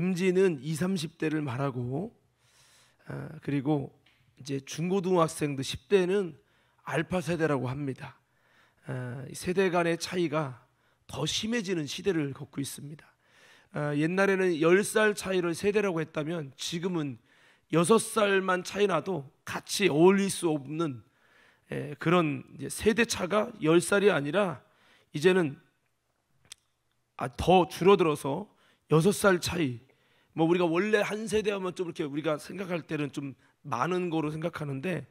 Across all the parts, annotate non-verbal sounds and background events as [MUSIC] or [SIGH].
MZ는 2, 0 30대를 말하고 아, 그리고 이제 중고등학생도 10대는 알파 세대라고 합니다. 아, 세대 간의 차이가 더 심해지는 시대를 걷고 있습니다. 아, 옛날에는 10살 차이를 세대라고 했다면 지금은 6살만 차이 나도 같이 어울릴 수 없는 예, 그런 세대 차가 10살이 아니라 이제는 더 줄어들어서 6살 차이 뭐 우리가 원래 한 세대 하면 좀 이렇게 우리가 생각할 때는 좀 많은 거로 생각하는데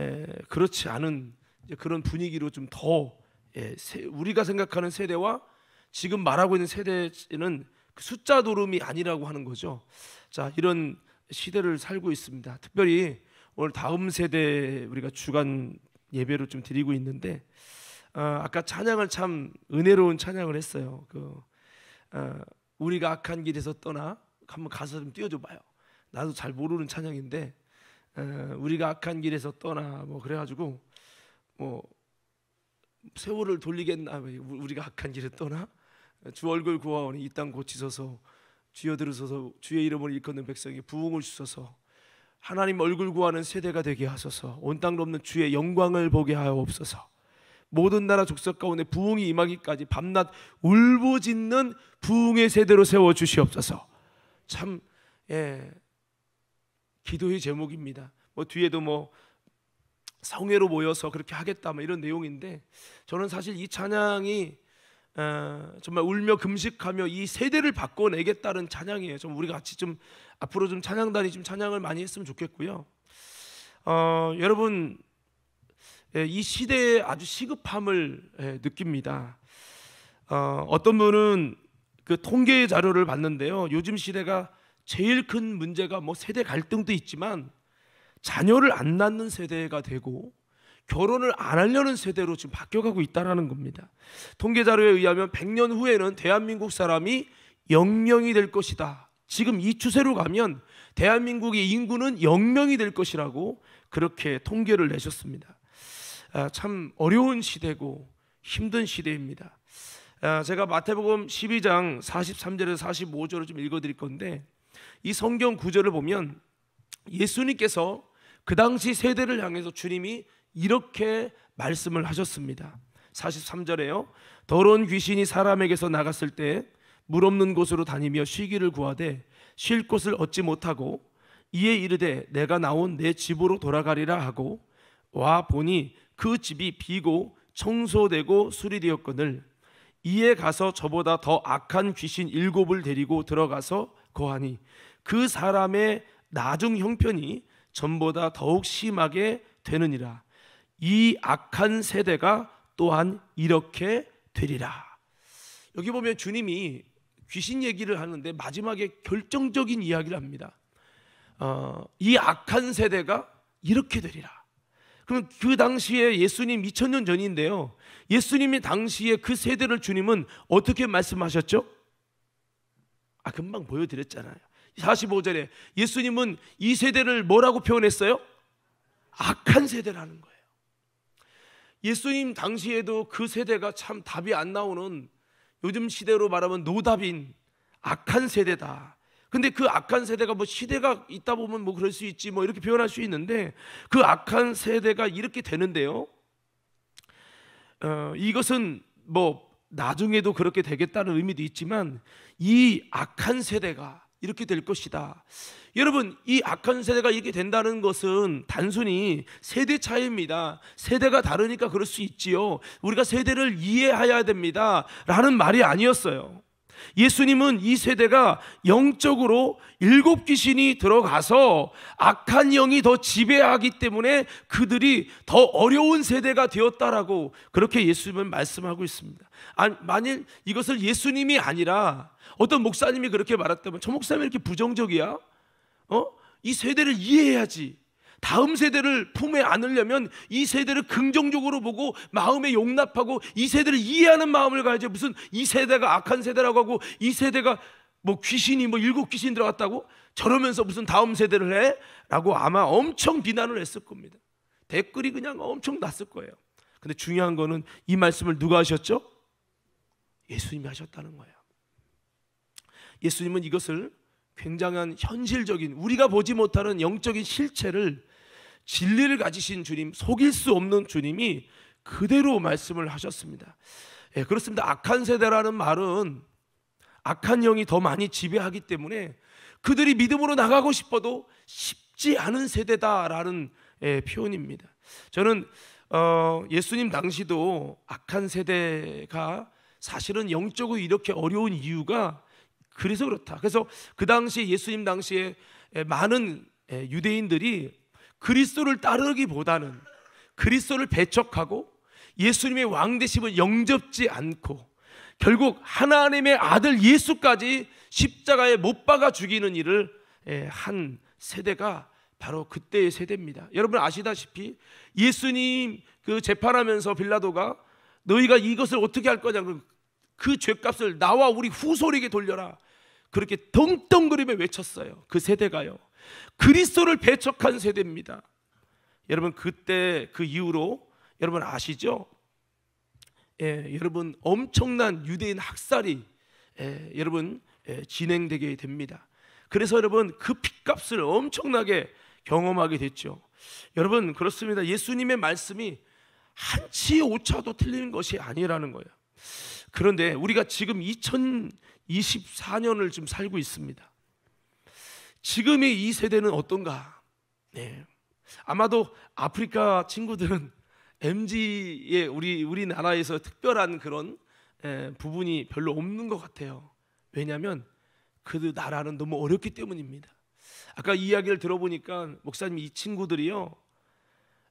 에, 그렇지 않은 그런 분위기로 좀더 예, 우리가 생각하는 세대와 지금 말하고 있는 세대는 그 숫자 도름이 아니라고 하는 거죠. 자, 이런 시대를 살고 있습니다. 특별히 오늘 다음 세대 우리가 주간 예배로 좀 드리고 있는데 아, 아까 찬양을 참 은혜로운 찬양을 했어요. 그 어, 우리가 악한 길에서 떠나 한번 가서 좀 띄워줘봐요. 나도 잘 모르는 찬양인데 우리가 악한 길에서 떠나 뭐 그래가지고 뭐 세월을 돌리겠나 우리가 악한 길에 떠나 주 얼굴 구하오니 이 땅 고치소서 주여 들으소서 주의 이름을 일컫는 백성이 부흥을 주소서 하나님 얼굴 구하는 세대가 되게 하소서 온 땅을 는 주의 영광을 보게 하옵소서 모든 나라 족속 가운데 부흥이 임하기까지 밤낮 울부짖는 부흥의 세대로 세워 주시옵소서 참 예, 기도의 제목입니다. 뭐 뒤에도 뭐 성회로 모여서 그렇게 하겠다 뭐 이런 내용인데 저는 사실 이 찬양이 어, 정말 울며 금식하며 이 세대를 바꿔내겠다는 찬양이에요. 좀 우리 같이 좀 앞으로 좀 찬양단이 좀 찬양을 많이 했으면 좋겠고요. 어, 여러분 예, 이 시대의 아주 시급함을 예, 느낍니다. 어, 어떤 분은 그 통계 자료를 봤는데요. 요즘 시대가 제일 큰 문제가 뭐 세대 갈등도 있지만 자녀를 안 낳는 세대가 되고 결혼을 안 하려는 세대로 지금 바뀌어가고 있다라는 겁니다. 통계 자료에 의하면 100년 후에는 대한민국 사람이 0명이 될 것이다. 지금 이 추세로 가면 대한민국의 인구는 0명이 될 것이라고 그렇게 통계를 내셨습니다. 아, 참 어려운 시대고 힘든 시대입니다. 아, 제가 마태복음 12장 43절에서 45절을 좀 읽어드릴 건데 이 성경 구절을 보면 예수님께서 그 당시 세대를 향해서 주님이 이렇게 말씀을 하셨습니다. 43절에요. 더러운 귀신이 사람에게서 나갔을 때 물 없는 곳으로 다니며 쉬기를 구하되 쉴 곳을 얻지 못하고 이에 이르되 내가 나온 내 집으로 돌아가리라 하고 와 보니 그 집이 비고 청소되고 수리되었거늘 이에 가서 저보다 더 악한 귀신 일곱을 데리고 들어가서 거하니 그 사람의 나중 형편이 전보다 더욱 심하게 되느니라. 이 악한 세대가 또한 이렇게 되리라. 여기 보면 주님이 귀신 얘기를 하는데 마지막에 결정적인 이야기를 합니다. 어, 이 악한 세대가 이렇게 되리라. 그럼 그 당시에 예수님 2000년 전인데요. 예수님이 당시에 그 세대를 주님은 어떻게 말씀하셨죠? 아, 금방 보여드렸잖아요. 45절에 예수님은 이 세대를 뭐라고 표현했어요? 악한 세대라는 거예요. 예수님 당시에도 그 세대가 참 답이 안 나오는 요즘 시대로 말하면 노답인 악한 세대다. 근데 그 악한 세대가 뭐 시대가 있다 보면 뭐 그럴 수 있지 뭐 이렇게 표현할 수 있는데 그 악한 세대가 이렇게 되는데요. 어, 이것은 뭐 나중에도 그렇게 되겠다는 의미도 있지만 이 악한 세대가 이렇게 될 것이다. 여러분, 이 악한 세대가 이렇게 된다는 것은 단순히 세대 차이입니다. 세대가 다르니까 그럴 수 있지요. 우리가 세대를 이해해야 됩니다. 라는 말이 아니었어요. 예수님은 이 세대가 영적으로 일곱 귀신이 들어가서 악한 영이 더 지배하기 때문에 그들이 더 어려운 세대가 되었다라고 그렇게 예수님은 말씀하고 있습니다. 아, 만일 이것을 예수님이 아니라 어떤 목사님이 그렇게 말했다면 저 목사님 이렇게 부정적이야? 어? 이 세대를 이해해야지. 다음 세대를 품에 안으려면 이 세대를 긍정적으로 보고 마음에 용납하고 이 세대를 이해하는 마음을 가야지 무슨 이 세대가 악한 세대라고 하고 이 세대가 뭐 귀신이 뭐 일곱 귀신 들어갔다고 저러면서 무슨 다음 세대를 해? 라고 아마 엄청 비난을 했을 겁니다. 댓글이 그냥 엄청 났을 거예요. 근데 중요한 거는 이 말씀을 누가 하셨죠? 예수님이 하셨다는 거예요. 예수님은 이것을 굉장한 현실적인 우리가 보지 못하는 영적인 실체를 진리를 가지신 주님, 속일 수 없는 주님이 그대로 말씀을 하셨습니다. 예, 그렇습니다. 악한 세대라는 말은 악한 영이 더 많이 지배하기 때문에 그들이 믿음으로 나가고 싶어도 쉽지 않은 세대다라는 예, 표현입니다. 저는 어, 예수님 당시도 악한 세대가 사실은 영적으로 이렇게 어려운 이유가 그래서 그렇다. 그래서 그 당시 예수님 당시에 예, 많은 예, 유대인들이 그리스도를 따르기보다는 그리스도를 배척하고 예수님의 왕 되심을 영접지 않고 결국 하나님의 아들 예수까지 십자가에 못 박아 죽이는 일을 예, 한 세대가 바로 그때의 세대입니다. 여러분 아시다시피 예수님 그 재판하면서 빌라도가 너희가 이것을 어떻게 할 거냐 그 죄값을 나와 우리 후손에게 돌려라 그렇게 덩덩거리며 외쳤어요. 그 세대가요. 그리스도를 배척한 세대입니다. 여러분 그때 그 이후로 여러분 아시죠? 예, 여러분 엄청난 유대인 학살이 예, 여러분 예, 진행되게 됩니다. 그래서 여러분 그 핏값을 엄청나게 경험하게 됐죠. 여러분 그렇습니다. 예수님의 말씀이 한치 오차도 틀리 것이 아니라는 거예요. 그런데 우리가 지금 2024년을 지금 살고 있습니다. 지금의 이 세대는 어떤가? 네. 아마도 아프리카 친구들은 MG의 [LAUGHS] 우리 우리나라에서 특별한 그런 에, 예, 부분이 별로 없는 것 같아요. 왜냐하면 그 나라는 너무 어렵기 때문입니다. 아까 이야기를 들어보니까 목사님 이 친구들이요,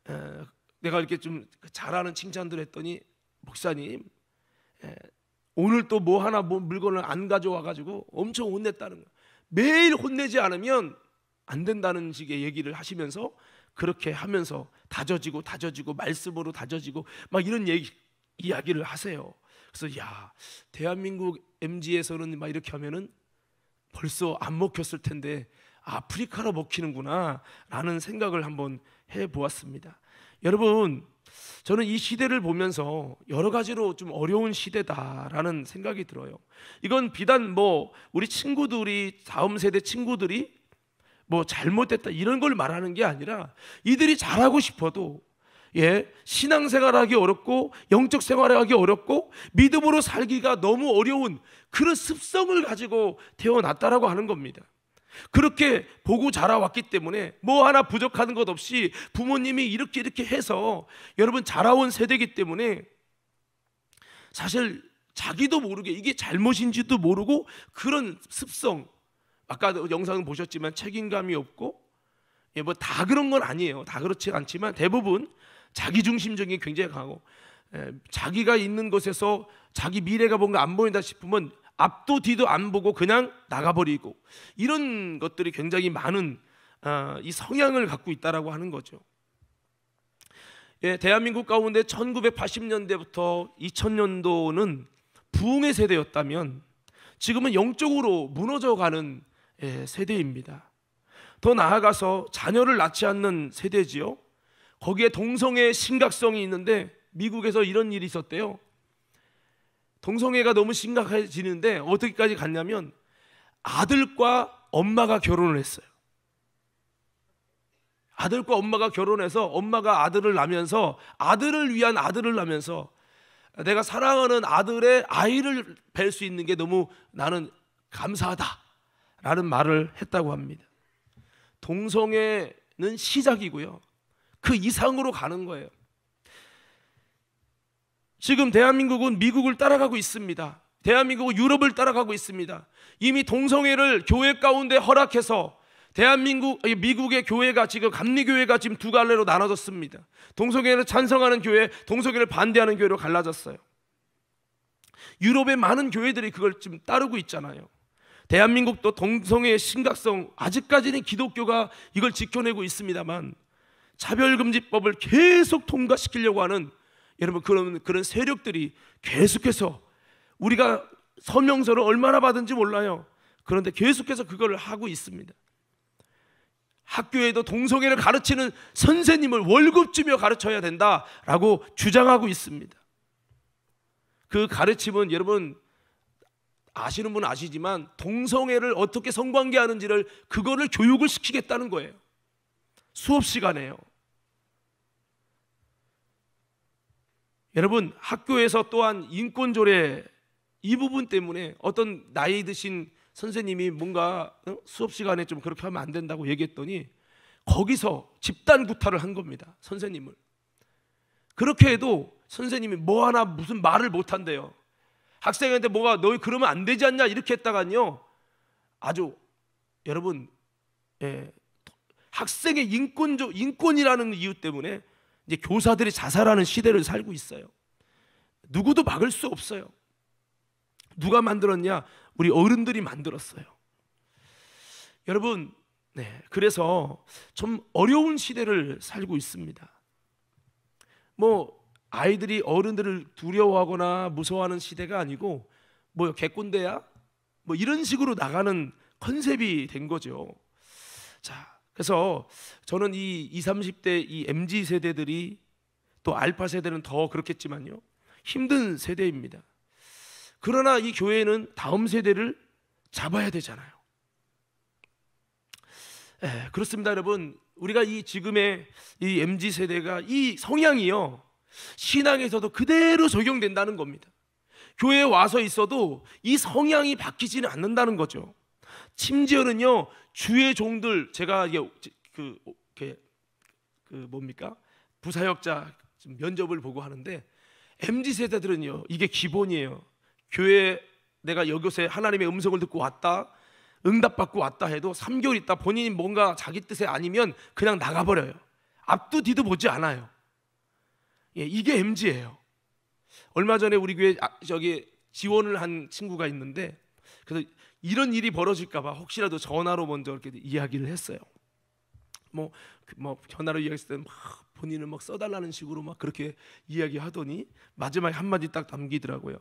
에, 예, 내가 이렇게 좀 잘하는 칭찬들 했더니 목사님 에, 예, 오늘 또 뭐 하나 뭐 물건을 안 가져와 가지고 엄청 혼냈다는 거예요. 매일 혼내지 않으면 안 된다는 식의 얘기를 하시면서 그렇게 하면서 다져지고 다져지고 말씀으로 다져지고 막 이런 얘기 이야기를 하세요. 그래서 야 대한민국 MG에서는 막 이렇게 하면은 벌써 안 먹혔을 텐데 아프리카로 먹히는구나라는 생각을 한번 해 보았습니다. 여러분 저는 이 시대를 보면서 여러 가지로 좀 어려운 시대다라는 생각이 들어요. 이건 비단 뭐 우리 친구들이 다음 세대 친구들이 뭐 잘못됐다 이런 걸 말하는 게 아니라 이들이 잘하고 싶어도 예, 신앙생활하기 어렵고 영적 생활하기 어렵고 믿음으로 살기가 너무 어려운 그런 습성을 가지고 태어났다라고 하는 겁니다. 그렇게 보고 자라왔기 때문에 뭐 하나 부족한 것 없이 부모님이 이렇게 이렇게 해서 여러분 자라온 세대이기 때문에 사실 자기도 모르게 이게 잘못인지도 모르고 그런 습성 아까 영상을 보셨지만 책임감이 없고 예, 뭐다 그런 건 아니에요 다 그렇지 않지만 대부분 자기중심적인 굉장히 강하고 예, 자기가 있는 곳에서 자기 미래가 뭔가 안 보인다 싶으면 앞도 뒤도 안 보고 그냥 나가버리고 이런 것들이 굉장히 많은 어, 이 성향을 갖고 있다라고 하는 거죠. 예, 대한민국 가운데 1980년대부터 2000년도는 부흥의 세대였다면 지금은 영적으로 무너져가는 예, 세대입니다. 더 나아가서 자녀를 낳지 않는 세대지요. 거기에 동성애 심각성이 있는데 미국에서 이런 일이 있었대요. 동성애가 너무 심각해지는데 어떻게까지 갔냐면 아들과 엄마가 결혼을 했어요. 아들과 엄마가 결혼해서 엄마가 아들을 낳으면서 아들을 위한 아들을 낳으면서 내가 사랑하는 아들의 아이를 뵐 수 있는 게 너무 나는 감사하다라는 말을 했다고 합니다. 동성애는 시작이고요. 그 이상으로 가는 거예요. 지금 대한민국은 미국을 따라가고 있습니다. 대한민국은 유럽을 따라가고 있습니다. 이미 동성애를 교회 가운데 허락해서 대한민국 미국의 교회가 지금 감리교회가 지금 두 갈래로 나눠졌습니다. 동성애를 찬성하는 교회, 동성애를 반대하는 교회로 갈라졌어요. 유럽의 많은 교회들이 그걸 지금 따르고 있잖아요. 대한민국도 동성애의 심각성 아직까지는 기독교가 이걸 지켜내고 있습니다만 차별금지법을 계속 통과시키려고 하는 여러분 그런 그런 세력들이 계속해서 우리가 서명서를 얼마나 받은지 몰라요. 그런데 계속해서 그걸 하고 있습니다. 학교에도 동성애를 가르치는 선생님을 월급 주며 가르쳐야 된다라고 주장하고 있습니다. 그 가르침은 여러분 아시는 분 아시지만 동성애를 어떻게 성관계하는지를 그거를 교육을 시키겠다는 거예요. 수업 시간에요. 여러분 학교에서 또한 인권조례 이 부분 때문에 어떤 나이 드신 선생님이 뭔가 수업 시간에 좀 그렇게 하면 안 된다고 얘기했더니 거기서 집단 구타를 한 겁니다. 선생님을. 그렇게 해도 선생님이 뭐 하나 무슨 말을 못 한대요. 학생한테 뭐가 너희 그러면 안 되지 않냐 이렇게 했다간요. 아주 여러분 예, 학생의 인권조 인권이라는 이유 때문에 이제 교사들이 자살하는 시대를 살고 있어요. 누구도 막을 수 없어요. 누가 만들었냐? 우리 어른들이 만들었어요. 여러분, 네. 그래서 좀 어려운 시대를 살고 있습니다. 뭐 아이들이 어른들을 두려워하거나 무서워하는 시대가 아니고 뭐 개꼰대야? 뭐 이런 식으로 나가는 컨셉이 된 거죠. 자, 그래서 저는 이 20, 30대 이 MZ 세대들이 또 알파 세대는 더 그렇겠지만요. 힘든 세대입니다. 그러나 이 교회는 다음 세대를 잡아야 되잖아요. 에, 예, 그렇습니다, 여러분. 우리가 이 지금의 이 MZ 세대가 이 성향이요. 신앙에서도 그대로 적용된다는 겁니다. 교회에 와서 있어도 이 성향이 바뀌지는 않는다는 거죠. 심지어는요 주의 종들 제가 그, 그, 그 뭡니까 부사역자 면접을 보고 하는데 mz 세대들은요 이게 기본이에요 교회 내가 여교세 하나님의 음성을 듣고 왔다 응답받고 왔다 해도 3개월 있다 본인이 뭔가 자기 뜻에 아니면 그냥 나가버려요 앞도 뒤도 보지 않아요 예, 이게 mz예요 얼마 전에 우리 교회 아, 저기 지원을 한 친구가 있는데 그래서 이런 일이 벌어질까봐 혹시라도 전화로 먼저 이렇게 이야기를 했어요. 뭐, 그 뭐 전화로 이야기했을 때막 본인은 막 써달라는 식으로 막 그렇게 이야기하더니 마지막에 한마디 딱 남기더라고요.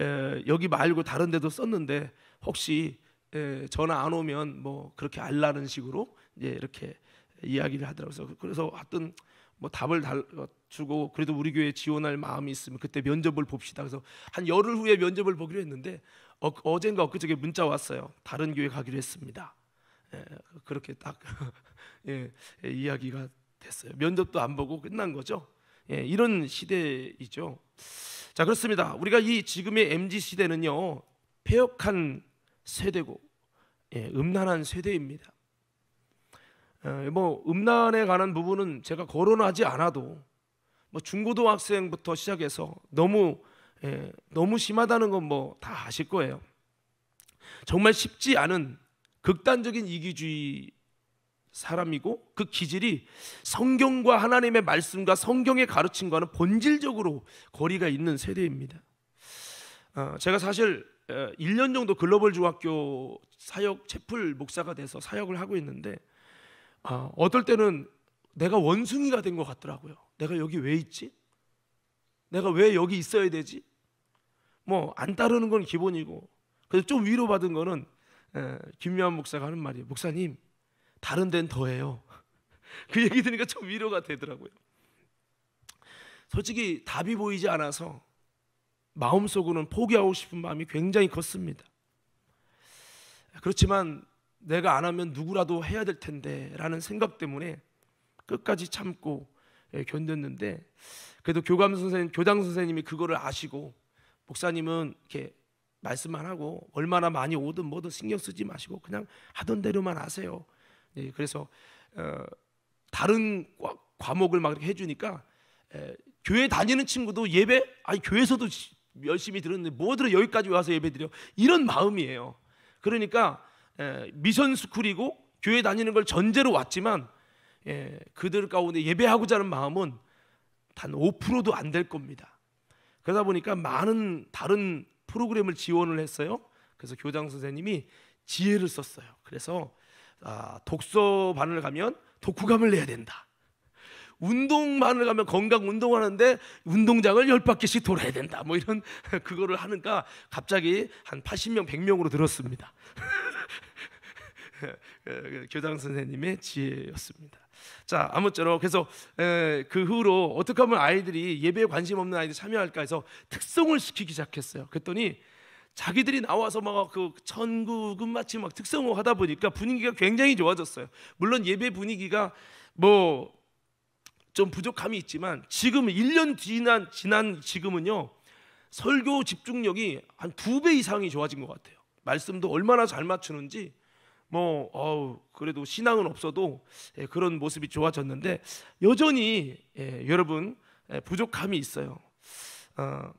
에, 여기 말고 다른 데도 썼는데 혹시 에, 전화 안 오면 뭐 그렇게 알라는 식으로 이 이렇게 이야기를 하더라고요. 그래서 하여뭐 답을 달, 어, 주고 그래도 우리 교회 지원할 마음이 있으면 그때 면접을 봅시다. 그래서 한 열흘 후에 면접을 보기로 했는데 어, 젠가 엊그저께 문자 왔어요. 다른 교회 가기로 했습니다. 예, 그렇게 딱 [LAUGHS] 예, 예, 이야기가 됐어요. 면접도 안 보고 끝난 거죠. 예, 이런 시대이죠. 자 그렇습니다. 우리가 이 지금의 mz 시대는요 폐역한 세대고 예, 음란한 세대입니다. 예, 뭐 음란에 관한 부분은 제가 거론하지 않아도 뭐 중고등학생부터 시작해서 너무 예, 너무 심하다는 건 뭐 다 아실 거예요. 정말 쉽지 않은 극단적인 이기주의 사람이고 그 기질이 성경과 하나님의 말씀과 성경의 가르침과는 본질적으로 거리가 있는 세대입니다. 어, 제가 사실 1년 정도 글로벌 중학교 사역 채플 목사가 돼서 사역을 하고 있는데 어, 어떨 때는 내가 원숭이가 된 것 같더라고요. 내가 여기 왜 있지? 내가 왜 여기 있어야 되지? 뭐안 따르는 건 기본이고 그래서 좀 위로받은 거는 김요한 목사가 하는 말이에요. 목사님 다른 데는 더해요. [LAUGHS] 그 얘기 들으니까 좀 위로가 되더라고요. 솔직히 답이 보이지 않아서 마음속으로는 포기하고 싶은 마음이 굉장히 컸습니다. 그렇지만 내가 안 하면 누구라도 해야 될 텐데라는 생각 때문에 끝까지 참고 예, 견뎠는데 그래도 교감 선생님, 교장 선생님이 그거를 아시고 목사님은 이렇게 말씀만 하고 얼마나 많이 오든 뭐든 신경 쓰지 마시고 그냥 하던 대로만 하세요. 예, 그래서 어, 다른 과목을 막 이렇게 해주니까 에, 교회 다니는 친구도 예배 아니 교회에서도 열심히 들었는데 뭐 들어 여기까지 와서 예배 드려 이런 마음이에요. 그러니까 에, 미션 스쿨이고 교회 다니는 걸 전제로 왔지만 예, 그들 가운데 예배하고자 하는 마음은 단 5%도 안 될 겁니다. 그러다 보니까 많은 다른 프로그램을 지원을 했어요. 그래서 교장 선생님이 지혜를 썼어요. 그래서 아, 독서반을 가면 독후감을 내야 된다. 운동만을 가면 건강 운동하는데 운동장을 열 바퀴씩 돌아야 된다. 뭐 이런 [LAUGHS] 그거를 하니까 갑자기 한 80명, 100명으로 늘었습니다. [LAUGHS] 예, 예, 교장 선생님의 지혜였습니다. 자 아무쪼록 그래서 에, 그 후로 어떻게 하면 아이들이 예배에 관심 없는 아이들이 참여할까 해서 특성을 시키기 시작했어요. 그랬더니 자기들이 나와서 막 그 천국은 그 마치 막특성을 하다 보니까 분위기가 굉장히 좋아졌어요. 물론 예배 분위기가 뭐 좀 부족함이 있지만 지금 1년 지난 지난 지금은요. 설교 집중력이 한 두 배 이상이 좋아진 것 같아요. 말씀도 얼마나 잘 맞추는지 뭐 어우 그래도 신앙은 없어도 예, 그런 모습이 좋아졌는데 여전히 예, 여러분 예, 부족함이 있어요. 어,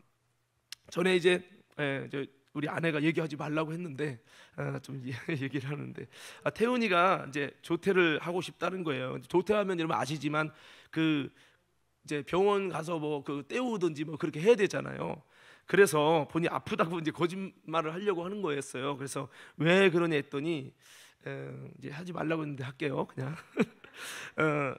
전에 이제 예, 우리 아내가 얘기하지 말라고 했는데 아, 좀 [LAUGHS] 얘기를 하는데 아, 태훈이가 이제 조퇴를 하고 싶다는 거예요. 조퇴하면 여러분 아시지만 그 이제 병원 가서 뭐그 때우든지 뭐 그렇게 해야 되잖아요. 그래서 본이 아프다고 이제 거짓말을 하려고 하는 거였어요. 그래서 왜 그러냐 했더니 이제 하지 말라고 했는데 할게요. 그냥 [LAUGHS] 어,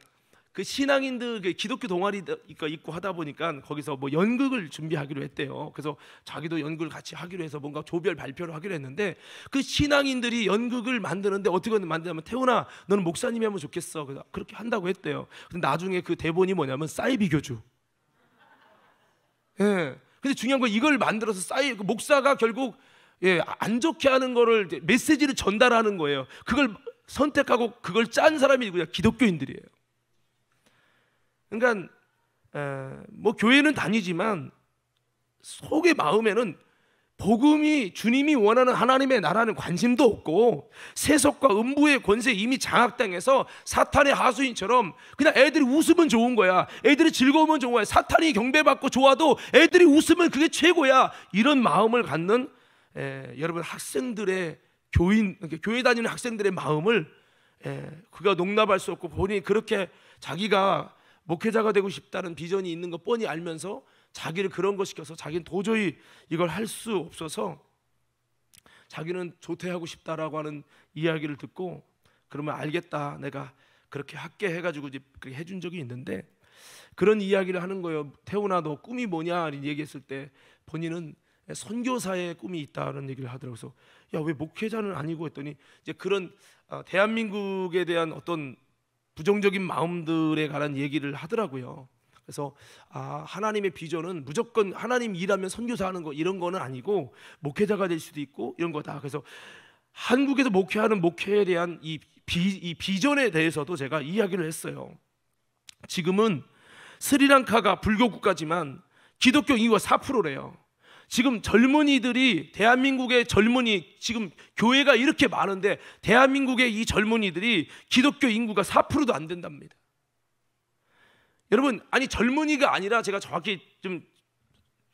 그 신앙인들 그 기독교 동아리가 있고 하다 보니까 거기서 뭐 연극을 준비하기로 했대요. 그래서 자기도 연극을 같이 하기로 해서 뭔가 조별 발표를 하기로 했는데 그 신앙인들이 연극을 만드는데 어떻게만드냐면 태훈아 너는 목사님이 하면 좋겠어. 그래서 그렇게 한다고 했대요. 근데 나중에 그 대본이 뭐냐면 사이비 교주. 예. 근데 중요한 건 이걸 만들어서 사이 그 목사가 결국 예, 안 좋게 하는 거를 메시지를 전달하는 거예요. 그걸 선택하고 그걸 짠 사람이 그냥 기독교인들이에요. 그러니까 에, 뭐 교회는 다니지만 속의 마음에는 복음이 주님이 원하는 하나님의 나라는 관심도 없고 세속과 음부의 권세 이미 장악당해서 사탄의 하수인처럼 그냥 애들이 웃으면 좋은 거야. 애들이 즐거우면 좋은 거야. 사탄이 경배받고 좋아도 애들이 웃으면 그게 최고야. 이런 마음을 갖는 에, 예, 여러분 학생들의 교인 그러니까 교회 다니는 학생들의 마음을 에, 예, 그가 농납할 수 없고 본인이 그렇게 자기가 목회자가 되고 싶다는 비전이 있는 것 뻔히 알면서 자기를 그런 거 시켜서 자기는 도저히 이걸 할 수 없어서 자기는 조퇴하고 싶다라고 하는 이야기를 듣고 그러면 알겠다 내가 그렇게 할게 해가지고 이제 그렇게 해준 적이 있는데 그런 이야기를 하는 거예요 태훈아 너 꿈이 뭐냐 얘기했을 때 본인은 선교사의 꿈이 있다는 얘기를 하더라고요. 야왜 목회자는 아니고 했더니 이제 그런 아, 대한민국에 대한 어떤 부정적인 마음들에 관한 얘기를 하더라고요. 그래서 아, 하나님의 비전은 무조건 하나님 일하면 선교사 하는 거 이런 거는 아니고 목회자가 될 수도 있고 이런 거다. 그래서 한국에서 목회하는 목회에 대한 이, 비, 이 비전에 대해서도 제가 이야기를 했어요. 지금은 스리랑카가 불교 국가지만 기독교 인구가 4%래요. 지금 젊은이들이 대한민국의 젊은이 지금 교회가 이렇게 많은데 대한민국의 이 젊은이들이 기독교 인구가 4%도 안 된답니다. 여러분 아니 젊은이가 아니라 제가 정확히 좀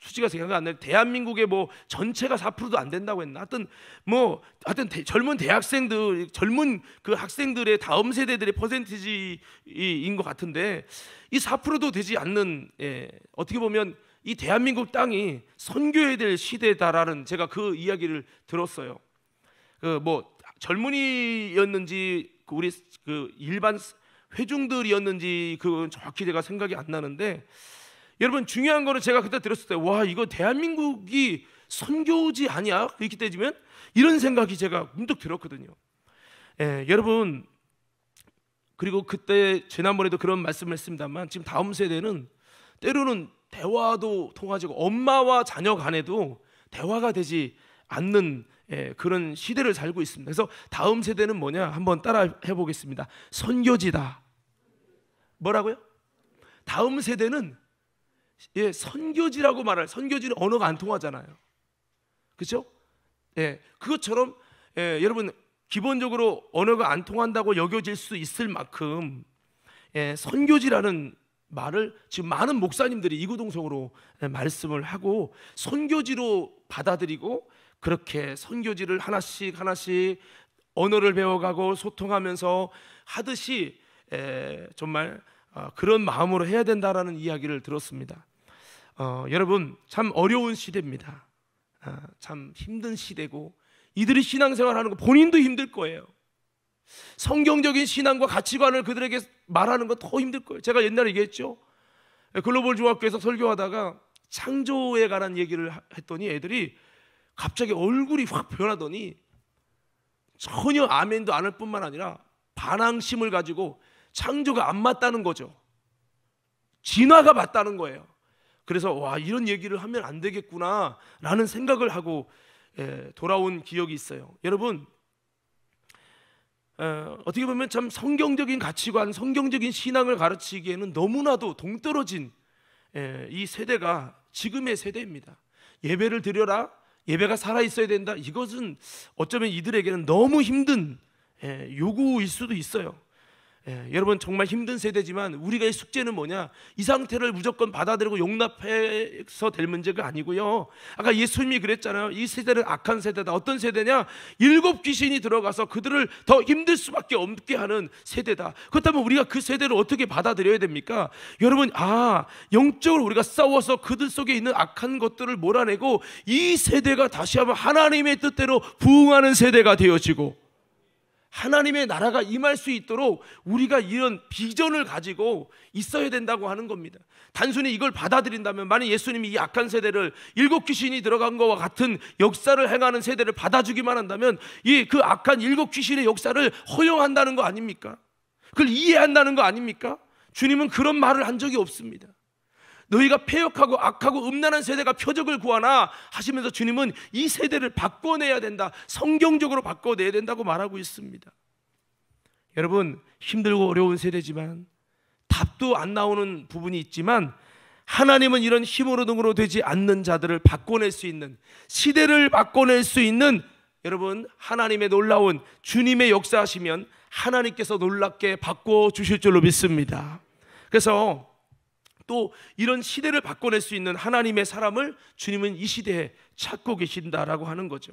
수치가 생각 안 나요. 대한민국의 뭐 전체가 4%도 안 된다고 했나? 하여튼 뭐 하여튼 대, 젊은 대학생들, 젊은 그 학생들의 다음 세대들의 퍼센티지인 것 같은데 이 4%도 되지 않는 예, 어떻게 보면 이 대한민국 땅이 선교해야 될 시대다라는 제가 그 이야기를 들었어요. 그 뭐 젊은이였는지 그 우리 그 일반 회중들이었는지 그건 정확히 제가 생각이 안 나는데 여러분 중요한 거는 제가 그때 들었을 때 와 이거 대한민국이 선교지 아니야 이렇게 따지면 이런 생각이 제가 문득 들었거든요. 예, 여러분 그리고 그때 지난번에도 그런 말씀을 했습니다만 지금 다음 세대는 때로는 대화도 통하지고 엄마와 자녀 간에도 대화가 되지 않는 예, 그런 시대를 살고 있습니다. 그래서 다음 세대는 뭐냐 한번 따라 해보겠습니다. 선교지다. 뭐라고요? 다음 세대는 예, 선교지라고 말할 선교지는 언어가 안 통하잖아요. 그렇죠? 예, 그것처럼 예, 여러분 기본적으로 언어가 안 통한다고 여겨질 수 있을 만큼 예, 선교지라는 말을 지금 많은 목사님들이 이구동성으로 예, 말씀을 하고 선교지로 받아들이고 그렇게 선교지를 하나씩 하나씩 언어를 배워가고 소통하면서 하듯이 에, 예, 정말 어, 그런 마음으로 해야 된다라는 이야기를 들었습니다. 어, 여러분 참 어려운 시대입니다. 아, 참 힘든 시대고 이들이 신앙생활하는 거 본인도 힘들 거예요. 성경적인 신앙과 가치관을 그들에게 말하는 건 더 힘들 거예요. 제가 옛날에 얘기했죠. 글로벌 중학교에서 설교하다가 창조에 관한 얘기를 했더니 애들이 갑자기 얼굴이 확 변하더니 전혀 아멘도 안 할 뿐만 아니라 반항심을 가지고 창조가 안 맞다는 거죠. 진화가 맞다는 거예요. 그래서 와 이런 얘기를 하면 안 되겠구나라는 생각을 하고 예, 돌아온 기억이 있어요. 여러분 어, 떻게 보면 참 성경적인 가치관, 성경적인 신앙을 가르치기에는 너무나도 동떨어진 예, 이 세대가 지금의 세대입니다. 예배를 드려라, 예배가 살아 있어야 된다. 이것은 어쩌면 이들에게는 너무 힘든 예, 요구일 수도 있어요. 예, 여러분 정말 힘든 세대지만 우리가의 숙제는 뭐냐? 이 상태를 무조건 받아들이고 용납해서 될 문제가 아니고요. 아까 예수님이 그랬잖아요. 이 세대는 악한 세대다. 어떤 세대냐? 일곱 귀신이 들어가서 그들을 더 힘들 수밖에 없게 하는 세대다. 그렇다면 우리가 그 세대를 어떻게 받아들여야 됩니까? 여러분 아 영적으로 우리가 싸워서 그들 속에 있는 악한 것들을 몰아내고 이 세대가 다시 한번 하나님의 뜻대로 부흥하는 세대가 되어지고 하나님의 나라가 임할 수 있도록 우리가 이런 비전을 가지고 있어야 된다고 하는 겁니다. 단순히 이걸 받아들인다면 만약 예수님이 이 악한 세대를 일곱 귀신이 들어간 것과 같은 역사를 행하는 세대를 받아주기만 한다면 이 그 악한 일곱 귀신의 역사를 허용한다는 거 아닙니까? 그걸 이해한다는 거 아닙니까? 주님은 그런 말을 한 적이 없습니다. 너희가 폐역하고 악하고 음란한 세대가 표적을 구하나 하시면서 주님은 이 세대를 바꿔내야 된다. 성경적으로 바꿔내야 된다고 말하고 있습니다. 여러분, 힘들고 어려운 세대지만 답도 안 나오는 부분이 있지만 하나님은 이런 힘으로 등으로 되지 않는 자들을 바꿔낼 수 있는 시대를 바꿔낼 수 있는 여러분 하나님의 놀라운 주님의 역사하시면 하나님께서 놀랍게 바꿔 주실 줄로 믿습니다. 그래서 또 이런 시대를 바꿔낼 수 있는 하나님의 사람을 주님은 이 시대에 찾고 계신다라고 하는 거죠.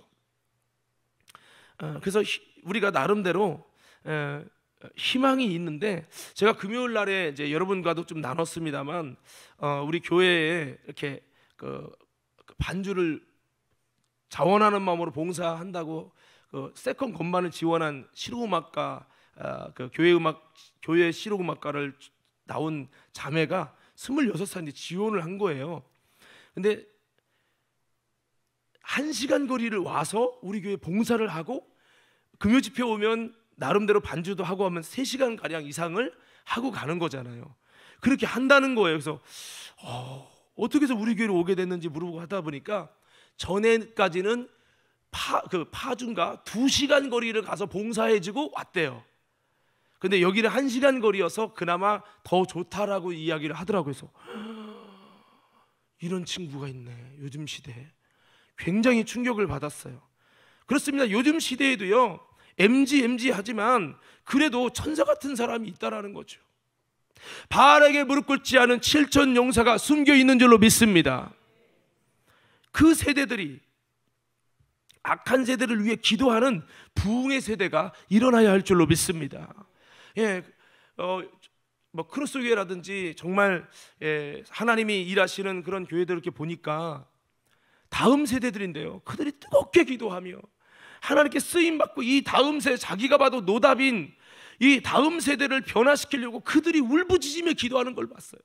어, 그래서 우리가 나름대로 희망이 있는데 제가 금요일 날에 이제 여러분과도 좀 나눴습니다만 어, 우리 교회에 이렇게 그, 그 반주를 자원하는 마음으로 봉사한다고 그 세컨 건반을 지원한 실용음악가 어, 그 교회 음악 교회 실용음악가를 나온 자매가 26살인데 지원을 한 거예요. 근데 한 시간 거리를 와서 우리 교회 봉사를 하고 금요 집회 오면 나름대로 반주도 하고 하면 3시간 가량 이상을 하고 가는 거잖아요. 그렇게 한다는 거예요. 그래서 어, 어떻게 해서 우리 교회로 오게 됐는지 물어보고 하다 보니까 전에까지는 파, 그파주가 2시간 거리를 가서 봉사해주고 왔대요. 근데 여기를 한 시간 거리여서 그나마 더 좋다라고 이야기를 하더라고요. 그래서 이런 친구가 있네. 요즘 시대에 굉장히 충격을 받았어요. 그렇습니다. 요즘 시대에도요. MG MG 하지만 그래도 천사 같은 사람이 있다라는 거죠. 바알에게 무릎 꿇지 않은 7천 용사가 숨겨 있는 줄로 믿습니다. 그 세대들이 악한 세대를 위해 기도하는 부흥의 세대가 일어나야 할 줄로 믿습니다. 예, 어, 뭐 크로스 교회라든지 정말 예, 하나님이 일하시는 그런 교회들을 이렇게 보니까 다음 세대들인데요. 그들이 뜨겁게 기도하며 하나님께 쓰임 받고 이 다음 세대 자기가 봐도 노답인 이 다음 세대를 변화시키려고 그들이 울부짖으며 기도하는 걸 봤어요.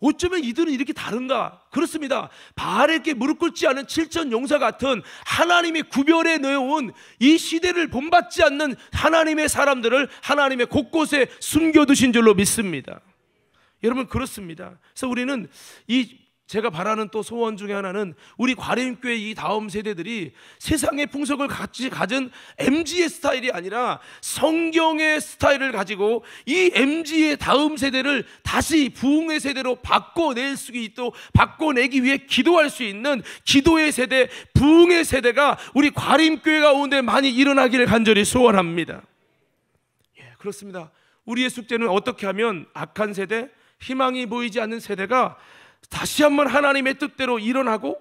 어쩌면 이들은 이렇게 다른가? 그렇습니다. 바알에게 무릎 꿇지 않은 7천 용사 같은 하나님이 구별해 놓은 이 시대를 본받지 않는 하나님의 사람들을 하나님의 곳곳에 숨겨두신 줄로 믿습니다. 여러분 그렇습니다. 그래서 우리는 이 제가 바라는 또 소원 중에 하나는 우리 과림교회 이 다음 세대들이 세상의 풍속을 같이 가진 MG의 스타일이 아니라 성경의 스타일을 가지고 이 MG의 다음 세대를 다시 부흥의 세대로 바꿔낼 수 있도록 바꿔내기 위해 기도할 수 있는 기도의 세대, 부흥의 세대가 우리 과림교회 가운데 많이 일어나기를 간절히 소원합니다. 예, 그렇습니다. 우리의 숙제는 어떻게 하면 악한 세대, 희망이 보이지 않는 세대가 다시 한번 하나님의 뜻대로 일어나고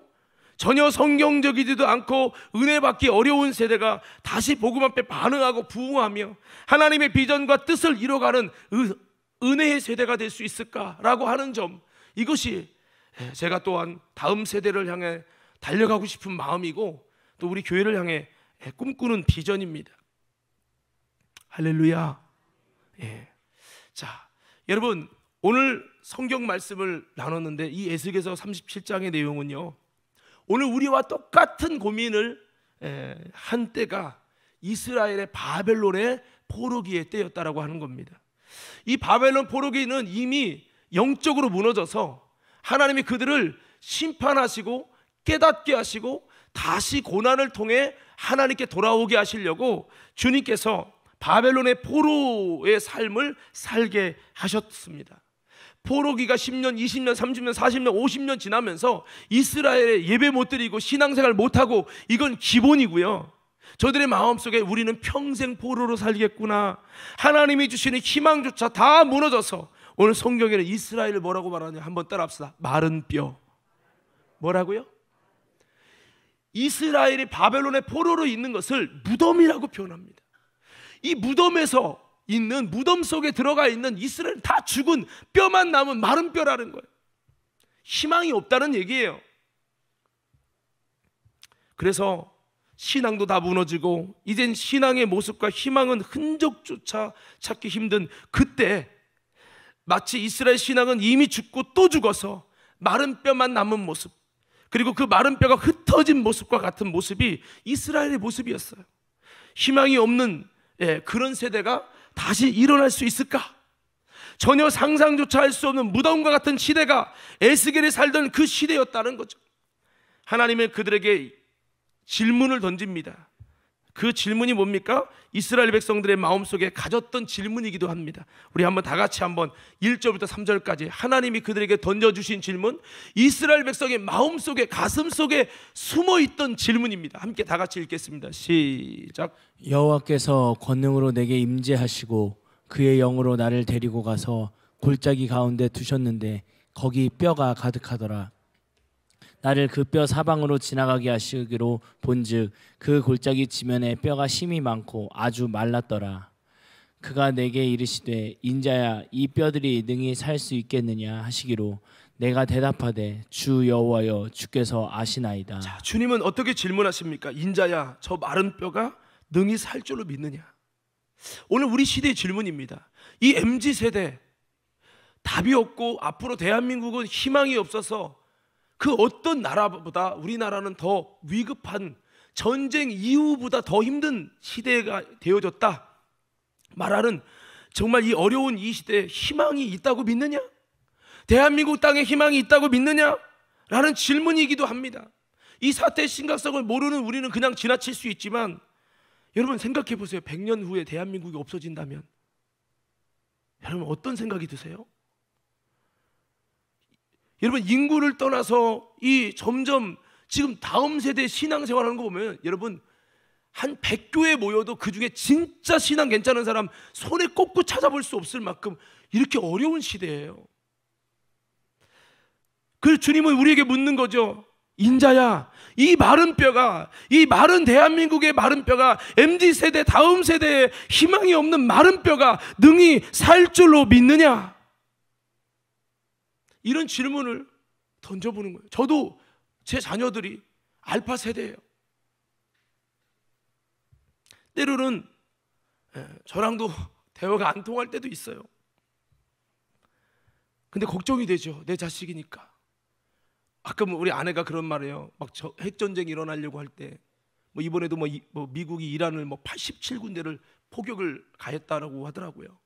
전혀 성경적이지도 않고 은혜 받기 어려운 세대가 다시 복음 앞에 반응하고 부응하며 하나님의 비전과 뜻을 이뤄가는 은혜의 세대가 될 수 있을까라고 하는 점 이것이 예, 제가 또한 다음 세대를 향해 달려가고 싶은 마음이고 또 우리 교회를 향해 예, 꿈꾸는 비전입니다. 할렐루야. 예. 자, 여러분 오늘 성경 말씀을 나눴는데 이 에스겔서 37장의 내용은요. 오늘 우리와 똑같은 고민을 한 때가 이스라엘의 바벨론의 포로기의 때였다라고 하는 겁니다. 이 바벨론 포로기는 이미 영적으로 무너져서 하나님이 그들을 심판하시고 깨닫게 하시고 다시 고난을 통해 하나님께 돌아오게 하시려고 주님께서 바벨론의 포로의 삶을 살게 하셨습니다. 포로기가 10년, 20년, 30년, 40년, 50년 지나면서 이스라엘에 예배 못 드리고 신앙생활 못 하고 이건 기본이고요. 저들의 마음속에 우리는 평생 포로로 살겠구나. 하나님이 주시는 희망조차 다 무너져서 오늘 성경에는 이스라엘을 뭐라고 말하냐 한번 따라합시다. 마른 뼈. 뭐라고요? 이스라엘이 바벨론의 포로로 있는 것을 무덤이라고 표현합니다. 이 무덤에서 있는 무덤 속에 들어가 있는 이스라엘 다 죽은 뼈만 남은 마른 뼈라는 거예요. 희망이 없다는 얘기예요. 그래서 신앙도 다 무너지고 이젠 신앙의 모습과 희망은 흔적조차 찾기 힘든 그때 마치 이스라엘 신앙은 이미 죽고 또 죽어서 마른 뼈만 남은 모습 그리고 그 마른 뼈가 흩어진 모습과 같은 모습이 이스라엘의 모습이었어요. 희망이 없는 예, 그런 세대가 다시 일어날 수 있을까? 전혀 상상조차 할 수 없는 무덤과 같은 시대가 에스겔이 살던 그 시대였다는 거죠. 하나님의 그들에게 질문을 던집니다. 그 질문이 뭡니까? 이스라엘 백성들의 마음속에 가졌던 질문이기도 합니다. 우리 한번 다 같이 한번 1절부터 3절까지 하나님이 그들에게 던져 주신 질문, 이스라엘 백성의 마음속에 가슴속에 숨어 있던 질문입니다. 함께 다 같이 읽겠습니다. 시작. 여호와께서 권능으로 내게 임재하시고 그의 영으로 나를 데리고 가서 골짜기 가운데 두셨는데 거기 뼈가 가득하더라. 나를 그 뼈 사방으로 지나가게 하시기로 본즉 그 골짜기 지면에 뼈가 심이 많고 아주 말랐더라 그가 내게 이르시되 인자야 이 뼈들이 능히 살 수 있겠느냐 하시기로 내가 대답하되 주 여호와여 주께서 아시나이다. 자, 주님은 어떻게 질문하십니까? 인자야 저 마른 뼈가 능히 살 줄로 믿느냐? 오늘 우리 시대의 질문입니다. 이 MZ 세대 답이 없고 앞으로 대한민국은 희망이 없어서 그 어떤 나라보다 우리나라는 더 위급한 전쟁 이후보다 더 힘든 시대가 되어졌다. 말하는 정말 이 어려운 이 시대에 희망이 있다고 믿느냐? 대한민국 땅에 희망이 있다고 믿느냐? 라는 질문이기도 합니다. 이 사태의 심각성을 모르는 우리는 그냥 지나칠 수 있지만 여러분 생각해 보세요. 100년 후에 대한민국이 없어진다면 여러분 어떤 생각이 드세요? 여러분 인구를 떠나서 이 점점 지금 다음 세대 신앙생활 하는 거 보면 여러분 한 100교회 모여도 그중에 진짜 신앙 괜찮은 사람 손에 꼽고 찾아볼 수 없을 만큼 이렇게 어려운 시대예요. 그 주님은 우리에게 묻는 거죠. 인자야, 이 마른 뼈가, 이 마른 대한민국의 마른 뼈가, MZ 세대, 다음 세대의 희망이 없는 마른 뼈가 능히 살 줄로 믿느냐? 이런 질문을 던져보는 거예요. 저도 제 자녀들이 알파 세대예요. 때로는 예, 저랑도 [LAUGHS] 대화가 안 통할 때도 있어요. 근데 걱정이 되죠. 내 자식이니까. 아까 뭐 우리 아내가 그런 말이에요. 막 핵전쟁 일어나려고 할 때, 뭐 이번에도 뭐, 이, 뭐 미국이 이란을 뭐 87군데를 포격을 가했다라고 하더라고요.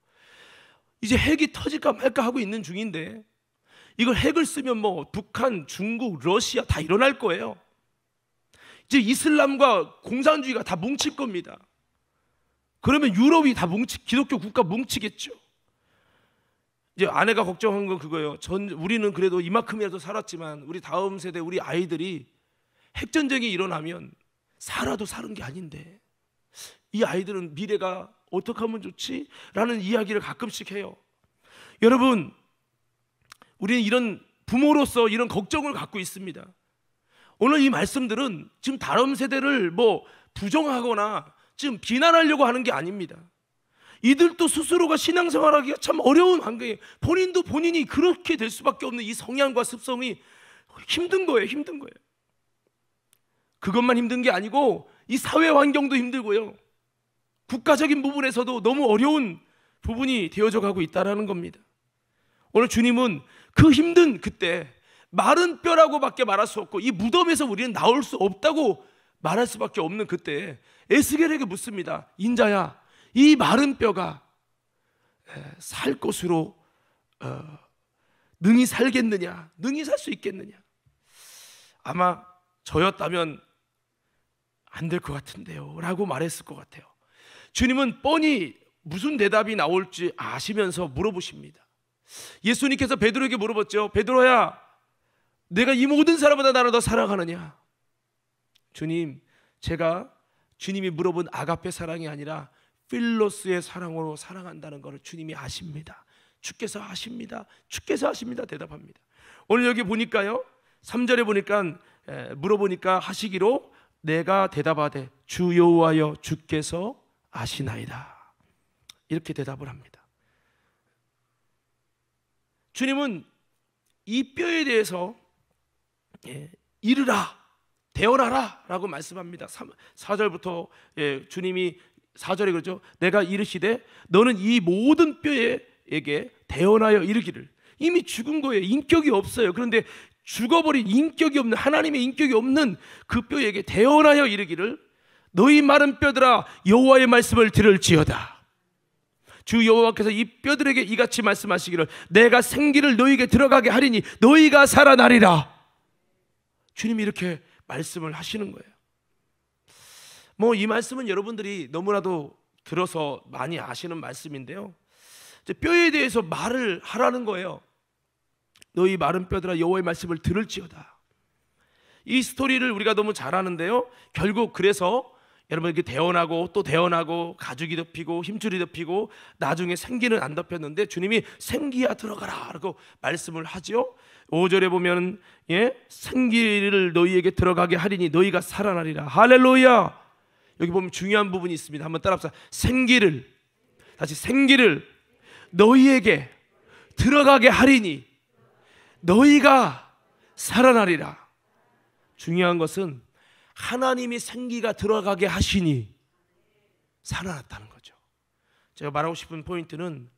이제 핵이 터질까 말까 하고 있는 중인데 이걸 핵을 쓰면 뭐 북한, 중국, 러시아 다 일어날 거예요. 이제 이슬람과 공산주의가 다 뭉칠 겁니다. 그러면 유럽이 다 뭉치 기독교 국가 뭉치겠죠. 이제 아내가 걱정한 건 그거예요. 전 우리는 그래도 이만큼이라도 살았지만 우리 다음 세대 우리 아이들이 핵 전쟁이 일어나면 살아도 사는 게 아닌데 이 아이들은 미래가 어떻게 하면 좋지? 라는 이야기를 가끔씩 해요. 여러분, 우리는 이런 부모로서 이런 걱정을 갖고 있습니다. 오늘 이 말씀들은 지금 다음 세대를 뭐 부정하거나 지금 비난하려고 하는 게 아닙니다. 이들도 스스로가 신앙생활하기가 참 어려운 환경에 본인도 본인이 그렇게 될 수밖에 없는 이 성향과 습성이 힘든 거예요. 힘든 거예요. 그것만 힘든 게 아니고 이 사회 환경도 힘들고요. 국가적인 부분에서도 너무 어려운 부분이 되어져 가고 있다는 겁니다. 오늘 주님은 그 힘든 그때 마른 뼈라고밖에 말할 수 없고 이 무덤에서 우리는 나올 수 없다고 말할 수밖에 없는 그때 에스겔에게 묻습니다. 인자야, 이 마른 뼈가 살 것으로 어, 능히 살겠느냐? 능히 살 수 있겠느냐? 아마 저였다면 안 될 것 같은데요. 라고 말했을 것 같아요. 주님은 뻔히 무슨 대답이 나올지 아시면서 물어보십니다. 예수님께서 베드로에게 물어봤죠. 베드로야, 내가 이 모든 사람보다 나를 더 사랑하느냐? 주님, 제가 주님이 물어본 아가페 사랑이 아니라 필로스의 사랑으로 사랑한다는 것을 주님이 아십니다. 주께서 아십니다. 주께서 아십니다. 대답합니다. 오늘 여기 보니까요. 3절에 보니까 물어보니까 하시기로 내가 대답하되 주여호와여 주께서 아시나이다. 이렇게 대답을 합니다. 주님은 이 뼈에 대해서 예, 이르라 대어라라 라고 말씀합니다 4절부터 예, 주님이 4절에 그러죠 내가 이르시되 너는 이 모든 뼈에게 대어나여 이르기를 이미 죽은 거예요 인격이 없어요 그런데 죽어버린 인격이 없는 하나님의 인격이 없는 그 뼈에게 대어나여 이르기를 너희 마른 뼈들아 여호와의 말씀을 들을지어다 주 여호와께서 이 뼈들에게 이같이 말씀하시기를 내가 생기를 너희에게 들어가게 하리니 너희가 살아나리라. 주님이 이렇게 말씀을 하시는 거예요. 뭐 이 말씀은 여러분들이 너무나도 들어서 많이 아시는 말씀인데요. 뼈에 대해서 말을 하라는 거예요. 너희 마른 뼈들아 여호와의 말씀을 들을지어다. 이 스토리를 우리가 너무 잘 아는데요. 결국 그래서 여러분 이렇게 대원하고 또 대원하고 가죽이 덮이고 힘줄이 덮이고 나중에 생기는 안 덮였는데 주님이 생기야 들어가라라고 말씀을 하지요. 5절에 보면 예 생기를 너희에게 들어가게 하리니 너희가 살아나리라 할렐루야. 여기 보면 중요한 부분이 있습니다. 한번 따라합시다. 생기를 다시 생기를 너희에게 들어가게 하리니 너희가 살아나리라. 중요한 것은 하나님이 생기가 들어가게 하시니 살아났다는 거죠. 제가 말하고 싶은 포인트는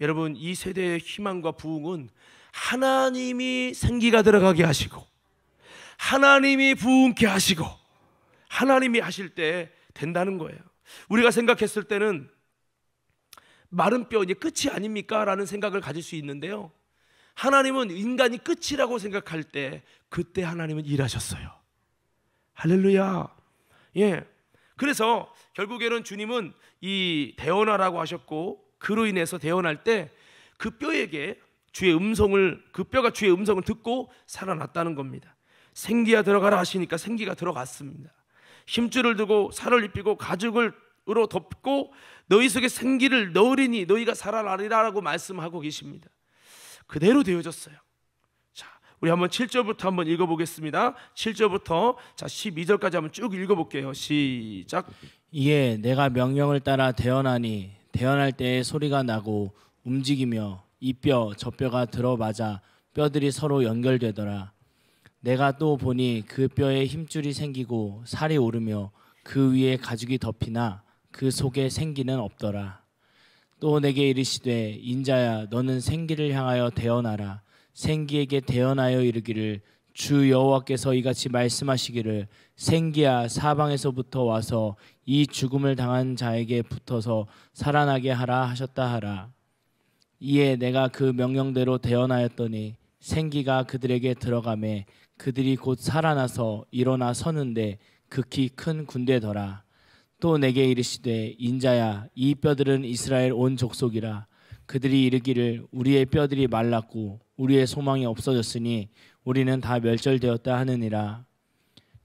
여러분 이 세대의 희망과 부흥은 하나님이 생기가 들어가게 하시고 하나님이 부흥케 하시고 하나님이 하실 때 된다는 거예요. 우리가 생각했을 때는 마른 뼈 이제 끝이 아닙니까? 라는 생각을 가질 수 있는데요. 하나님은 인간이 끝이라고 생각할 때 그때 하나님은 일하셨어요. 할렐루야. 예. 그래서 결국에는 주님은 이 대원하라고 하셨고 그로 인해서 대원할 때 그 뼈에게 주의 음성을 그 뼈가 주의 음성을 듣고 살아났다는 겁니다. 생기야 들어가라 하시니까 생기가 들어갔습니다. 힘줄을 두고 살을 입히고 가죽을으로 덮고 너희 속에 생기를 넣으리니 너희가 살아나리라라고 말씀하고 계십니다. 그대로 되어졌어요. 우리 한번 7절부터 한번 읽어보겠습니다. 7절부터 자 12절까지 한번 쭉 읽어볼게요. 시작. 이에 내가 명령을 따라 대언하니 대언할 때에 소리가 나고 움직이며 이 뼈 저 뼈가 들어맞아 뼈들이 서로 연결되더라. 내가 또 보니 그 뼈에 힘줄이 생기고 살이 오르며 그 위에 가죽이 덮이나 그 속에 생기는 없더라. 또 내게 이르시되 인자야 너는 생기를 향하여 대언하라. 생기에게 대언하여 이르기를 주 여호와께서 이같이 말씀하시기를 생기야 사방에서부터 와서 이 죽음을 당한 자에게 붙어서 살아나게 하라 하셨다 하라 이에 내가 그 명령대로 대언하였더니 생기가 그들에게 들어가매 그들이 곧 살아나서 일어나 서는데 극히 큰 군대더라 또 내게 이르시되 인자야 이 뼈들은 이스라엘 온 족속이라 그들이 이르기를 우리의 뼈들이 말랐고 우리의 소망이 없어졌으니 우리는 다 멸절되었다 하느니라.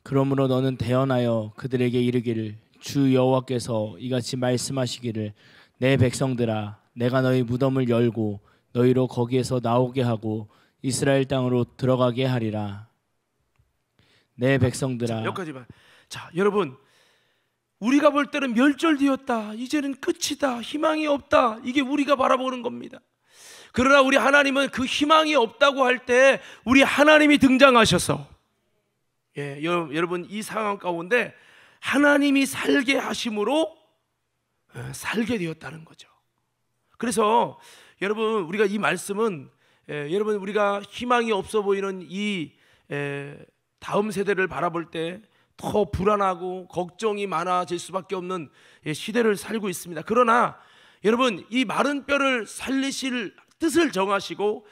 그러므로 너는 대언하여 그들에게 이르기를 주 여호와께서 이같이 말씀하시기를 내 백성들아 내가 너희 무덤을 열고 너희로 거기에서 나오게 하고 이스라엘 땅으로 들어가게 하리라. 내 백성들아. 자, 여기까지만. 자, 여러분 우리가 볼 때는 멸절되었다. 이제는 끝이다. 희망이 없다. 이게 우리가 바라보는 겁니다. 그러나 우리 하나님은 그 희망이 없다고 할 때 우리 하나님이 등장하셔서 예, 여러분 이 상황 가운데 하나님이 살게 하심으로 예, 살게 되었다는 거죠. 그래서 여러분 우리가 이 말씀은 예, 여러분 우리가 희망이 없어 보이는 이 예, 다음 세대를 바라볼 때 더 불안하고 걱정이 많아질 수밖에 없는 예, 시대를 살고 있습니다. 그러나 여러분 이 마른 뼈를 살리실 뜻을 정하시고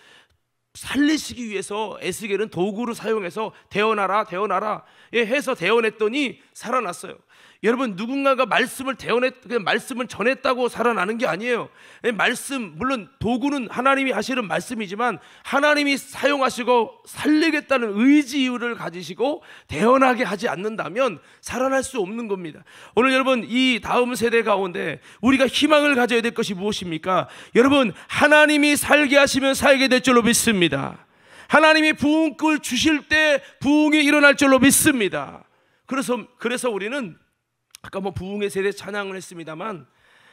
살리시기 위해서 에스겔은 도구로 사용해서 대언하라 대언하라 예, 해서 대언했더니 살아났어요. 여러분 누군가가 말씀을 대언했 그 말씀을 전했다고 살아나는 게 아니에요. 말씀 물론 도구는 하나님이 하시는 말씀이지만 하나님이 사용하시고 살리겠다는 의지를 가지시고 대언하게 하지 않는다면 살아날 수 없는 겁니다. 오늘 여러분 이 다음 세대 가운데 우리가 희망을 가져야 될 것이 무엇입니까? 여러분 하나님이 살게 하시면 살게 될 줄로 믿습니다. 하나님이 부흥을 주실 때 부흥이 일어날 줄로 믿습니다. 그래서 그래서 우리는 아까 뭐 부흥의 세대 찬양을 했습니다만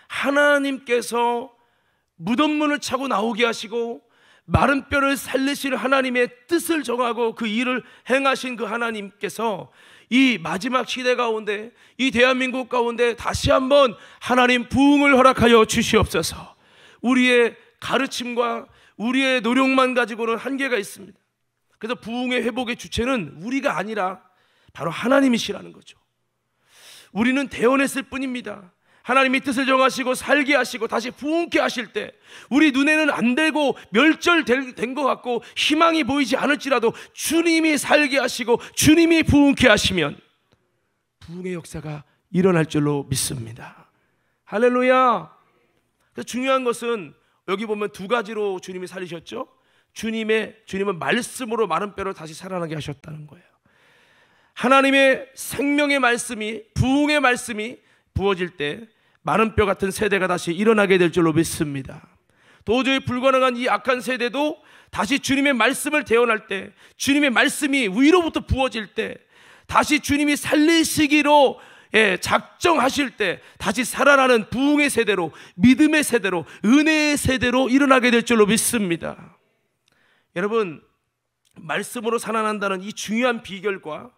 하나님께서 무덤문을 차고 나오게 하시고 마른 뼈를 살리실 하나님의 뜻을 정하고 그 일을 행하신 그 하나님께서 이 마지막 시대 가운데 이 대한민국 가운데 다시 한번 하나님 부흥을 허락하여 주시옵소서. 우리의 가르침과 우리의 노력만 가지고는 한계가 있습니다. 그래서 부흥의 회복의 주체는 우리가 아니라 바로 하나님이시라는 거죠. 우리는 대원했을 뿐입니다. 하나님이 뜻을 정하시고 살게 하시고 다시 부흥케 하실 때 우리 눈에는 안 되고 멸절된 것 같고 희망이 보이지 않을지라도 주님이 살게 하시고 주님이 부흥케 하시면 부흥의 역사가 일어날 줄로 믿습니다. 할렐루야. 중요한 것은 여기 보면 두 가지로 주님이 살리셨죠. 주님의 주님은 말씀으로 마른 뼈를 다시 살아나게 하셨다는 거예요. 하나님의 생명의 말씀이 부흥의 말씀이 부어질 때 마른 뼈 같은 세대가 다시 일어나게 될 줄로 믿습니다. 도저히 불가능한 이 악한 세대도 다시 주님의 말씀을 대원할 때 주님의 말씀이 위로부터 부어질 때 다시 주님이 살리시기로 예, 작정하실 때 다시 살아나는 부흥의 세대로 믿음의 세대로 은혜의 세대로 일어나게 될 줄로 믿습니다. 여러분 말씀으로 살아난다는 이 중요한 비결과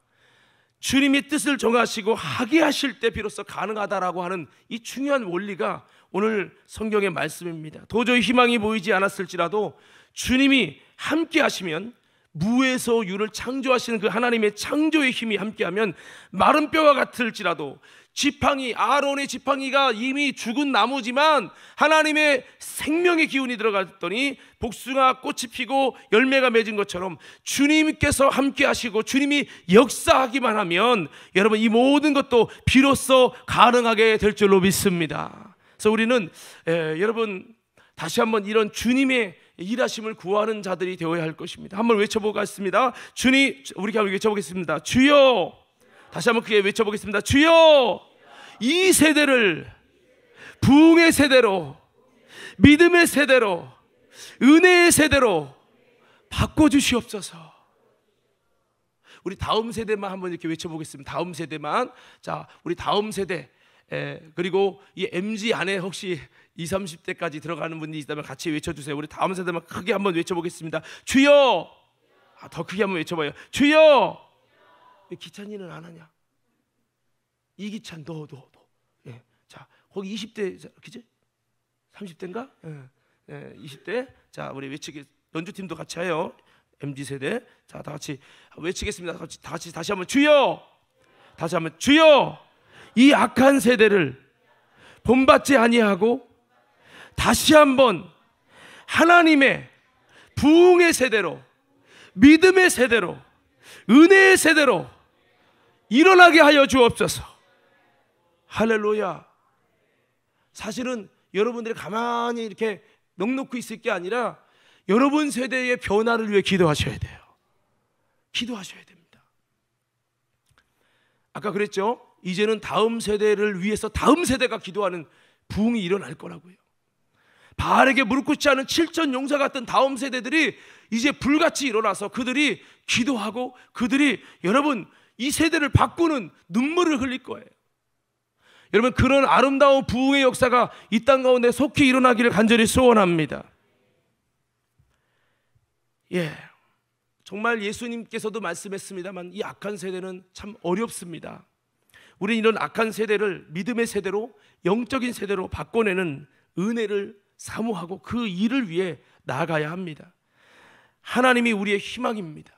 주님이 뜻을 정하시고 하게 하실 때 비로소 가능하다라고 하는 이 중요한 원리가 오늘 성경의 말씀입니다. 도저히 희망이 보이지 않았을지라도 주님이 함께 하시면 무에서 유를 창조하시는 그 하나님의 창조의 힘이 함께하면 마른 뼈와 같을지라도 지팡이 아론의 지팡이가 이미 죽은 나무지만 하나님의 생명의 기운이 들어갔더니 복숭아 꽃이 피고 열매가 맺은 것처럼 주님께서 함께 하시고 주님이 역사하기만 하면 여러분 이 모든 것도 비로소 가능하게 될 줄로 믿습니다. 그래서 우리는 에, 여러분 다시 한번 이런 주님의 일하심을 구하는 자들이 되어야 할 것입니다. 한번 외쳐보겠습니다. 주님, 우리 함께 외쳐보겠습니다. 주여! 다시 한 번 크게 외쳐보겠습니다. 주여! 이 세대를 부흥의 세대로, 믿음의 세대로, 은혜의 세대로 바꿔주시옵소서. 우리 다음 세대만 한번 이렇게 외쳐보겠습니다. 다음 세대만. 자, 우리 다음 세대. 에, 그리고 이 MG 안에 혹시 20, 30대까지 들어가는 분이 있다면 같이 외쳐주세요. 우리 다음 세대만 크게 한번 외쳐보겠습니다. 주여! 아, 더 크게 한번 외쳐봐요. 주여! 기찬이는 안 하냐? 이기찬 너, 너, 너. 예. 자, 거기 20대 그지? 30대인가? 예. 예, 20대. 자, 우리 외치기 연주팀도 같이 해요. MZ 세대. 자, 다 같이 외치겠습니다. 다 같이 다시 다시 한번 주여. 다시 한번 주여. 이 악한 세대를 본받지 아니하고 다시 한번 하나님의 부흥의 세대로 믿음의 세대로 은혜의 세대로 일어나게 하여 주옵소서. 할렐루야. 사실은 여러분들이 가만히 이렇게 넉놓고 있을 게 아니라 여러분 세대의 변화를 위해 기도하셔야 돼요. 기도하셔야 됩니다. 아까 그랬죠? 이제는 다음 세대를 위해서 다음 세대가 기도하는 부흥이 일어날 거라고요. 바알에게 무릎 꿇지 않은 7천 용사 같은 다음 세대들이 이제 불같이 일어나서 그들이 기도하고 그들이 여러분 이 세대를 바꾸는 눈물을 흘릴 거예요. 여러분 그런 아름다운 부흥의 역사가 이 땅 가운데 속히 일어나기를 간절히 소원합니다. 예. 정말 예수님께서도 말씀했습니다만 이 악한 세대는 참 어렵습니다. 우리 이런 악한 세대를 믿음의 세대로 영적인 세대로 바꿔내는 은혜를 사모하고 그 일을 위해 나아가야 합니다. 하나님이 우리의 희망입니다.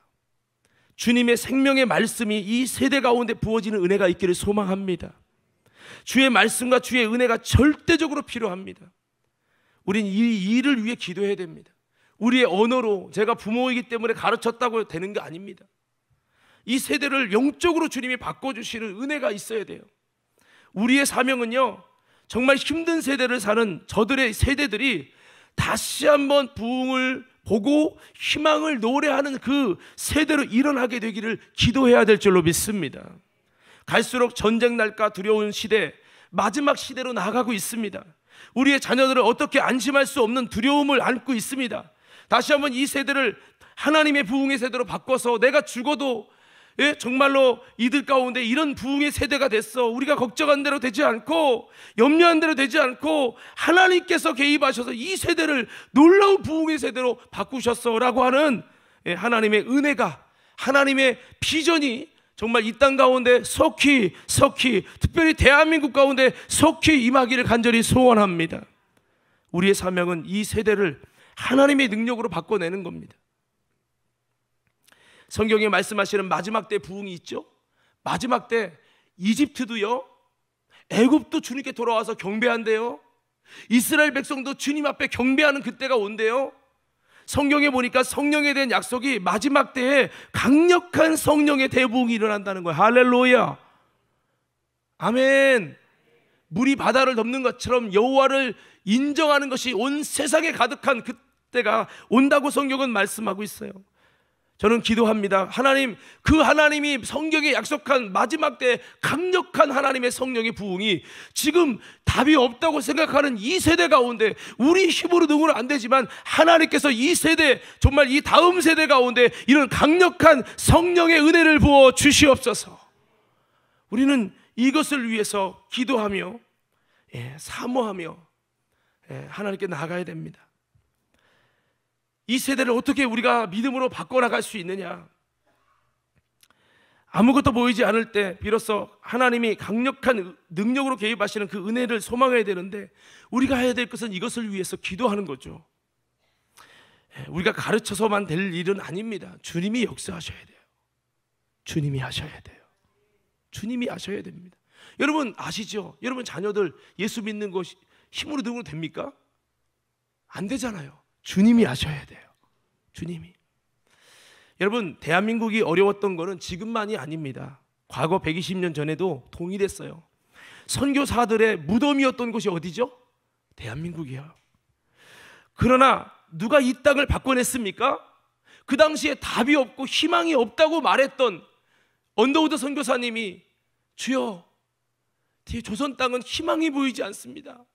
주님의 생명의 말씀이 이 세대 가운데 부어지는 은혜가 있기를 소망합니다. 주의 말씀과 주의 은혜가 절대적으로 필요합니다. 우린 이 일을 위해 기도해야 됩니다. 우리의 언어로 제가 부모이기 때문에 가르쳤다고 되는 게 아닙니다. 이 세대를 영적으로 주님이 바꿔주시는 은혜가 있어야 돼요. 우리의 사명은요, 정말 힘든 세대를 사는 저들의 세대들이 다시 한번 부흥을 보고 희망을 노래하는 그 세대로 일어나게 되기를 기도해야 될 줄로 믿습니다. 갈수록 전쟁 날까 두려운 시대, 마지막 시대로 나아가고 있습니다. 우리의 자녀들은 어떻게 안심할 수 없는 두려움을 안고 있습니다. 다시 한번 이 세대를 하나님의 부흥의 세대로 바꿔서 내가 죽어도 예? 정말로 이들 가운데 이런 부흥의 세대가 됐어. 우리가 걱정한 대로 되지 않고 염려한 대로 되지 않고 하나님께서 개입하셔서 이 세대를 놀라운 부흥의 세대로 바꾸셨어라고 하는 예, 하나님의 은혜가 하나님의 비전이 정말 이 땅 가운데 속히 속히 특별히 대한민국 가운데 속히 임하기를 간절히 소원합니다. 우리의 사명은 이 세대를 하나님의 능력으로 바꿔내는 겁니다. 성경에 말씀하시는 마지막 때 부흥이 있죠. 마지막 때 이집트도요. 애굽도 주님께 돌아와서 경배한대요. 이스라엘 백성도 주님 앞에 경배하는 그때가 온대요. 성경에 보니까 성령에 대한 약속이 마지막 때에 강력한 성령의 대부흥이 일어난다는 거예요. 할렐루야. 아멘. 물이 바다를 덮는 것처럼 여호와를 인정하는 것이 온 세상에 가득한 그때가 온다고 성경은 말씀하고 있어요. 저는 기도합니다. 하나님, 그 하나님이 성경에 약속한 마지막 때 강력한 하나님의 성령의 부흥이 지금 답이 없다고 생각하는 이 세대 가운데 우리 힘으로 능은 안 되지만 하나님께서 이 세대, 정말 이 다음 세대 가운데 이런 강력한 성령의 은혜를 부어 주시옵소서. 우리는 이것을 위해서 기도하며 예, 사모하며 예, 하나님께 나가야 됩니다. 이 세대를 어떻게 우리가 믿음으로 바꿔나갈 수 있느냐? 아무것도 보이지 않을 때 비로소 하나님이 강력한 능력으로 개입하시는 그 은혜를 소망해야 되는데 우리가 해야 될 것은 이것을 위해서 기도하는 거죠. 예, 우리가 가르쳐서만 될 일은 아닙니다. 주님이 역사하셔야 돼요. 주님이 하셔야 돼요. 주님이 하셔야 됩니다. 여러분 아시죠? 여러분 자녀들 예수 믿는 것이 힘으로 등으로 됩니까? 안 되잖아요. 주님이 아셔야 돼요. 주님이. 여러분, 대한민국이 어려웠던 거는 지금만이 아닙니다. 과거 120년 전에도 동일했어요. 선교사들의 무덤이었던 곳이 어디죠? 대한민국이요 그러나 누가 이 땅을 바꿔냈습니까? 그 당시에 답이 없고 희망이 없다고 말했던 언더우드 선교사님이 주여, 조선 땅은 희망이 보이지 않습니다.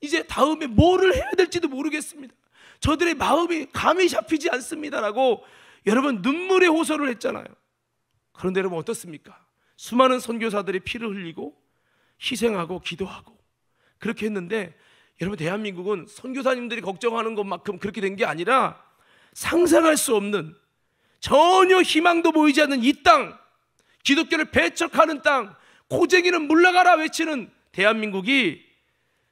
이제 다음에 뭐를 해야 될지도 모르겠습니다. 저들의 마음이 감이 잡히지 않습니다라고 여러분 눈물의 호소를 했잖아요. 그런데 여러분 어떻습니까? 수많은 선교사들이 피를 흘리고 희생하고 기도하고 그렇게 했는데 여러분 대한민국은 선교사님들이 걱정하는 것만큼 그렇게 된 게 아니라 상상할 수 없는 전혀 희망도 보이지 않는 이 땅, 기독교를 배척하는 땅, 고쟁이는 물러가라 외치는 대한민국이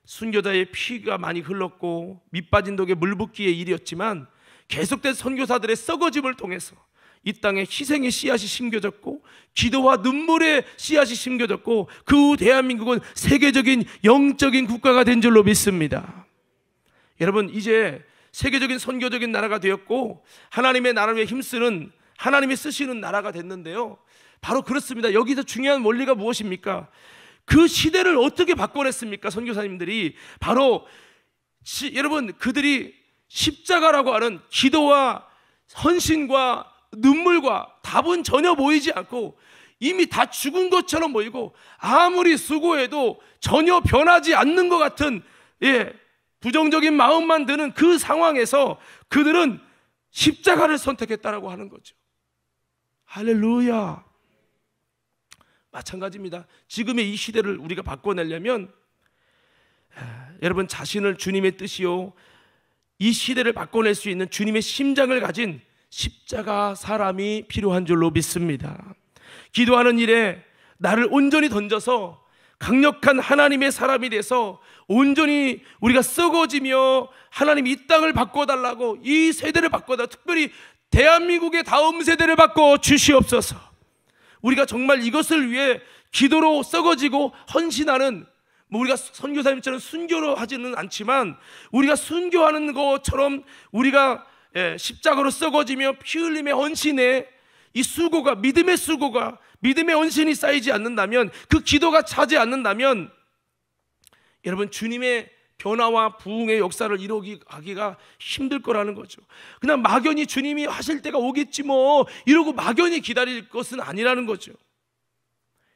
순교자의 피가 많이 흘렀고 밑빠진 독에 물붓기의 일이었지만 계속된 선교사들의 썩어짐을 통해서 이 땅에 희생의 씨앗이 심겨졌고 기도와 눈물의 씨앗이 심겨졌고 그 후 대한민국은 세계적인 영적인 국가가 된 줄로 믿습니다. 여러분 이제 세계적인 선교적인 나라가 되었고 하나님의 나라를 위해 힘쓰는 하나님이 쓰시는 나라가 됐는데요. 바로 그렇습니다. 여기서 중요한 원리가 무엇입니까? 그 시대를 어떻게 바꿔냈습니까? 선교사님들이 바로 시, 여러분 그들이 십자가라고 하는 기도와 헌신과 눈물과 답은 전혀 보이지 않고 이미 다 죽은 것처럼 보이고 아무리 수고해도 전혀 변하지 않는 것 같은 예, 부정적인 마음만 드는 그 상황에서 그들은 십자가를 선택했다라고 하는 거죠. 할렐루야. 마찬가지입니다. 지금의 이 시대를 우리가 바꿔내려면 아, 여러분 자신을 주님의 뜻이요 이 시대를 바꿔낼 수 있는 주님의 심장을 가진 십자가 사람이 필요한 줄로 믿습니다. 기도하는 일에 나를 온전히 던져서 강력한 하나님의 사람이 돼서 온전히 우리가 썩어지며 하나님 이 땅을 바꿔달라고 이 세대를 바꿔다 특별히 대한민국의 다음 세대를 바꿔 주시옵소서. 우리가 정말 이것을 위해 기도로 썩어지고 헌신하는 뭐 우리가 선교사님처럼 순교로 하지는 않지만 우리가 순교하는 것처럼 우리가 예, 십자가로 썩어지며 피 흘림의 헌신에 이 수고가 믿음의 수고가 믿음의 헌신이 쌓이지 않는다면 그 기도가 차지 않는다면 여러분 주님의 변화와 부흥의 역사를 이루기가 힘들 거라는 거죠. 그냥 막연히 주님이 하실 때가 오겠지 뭐 이러고 막연히 기다릴 것은 아니라는 거죠.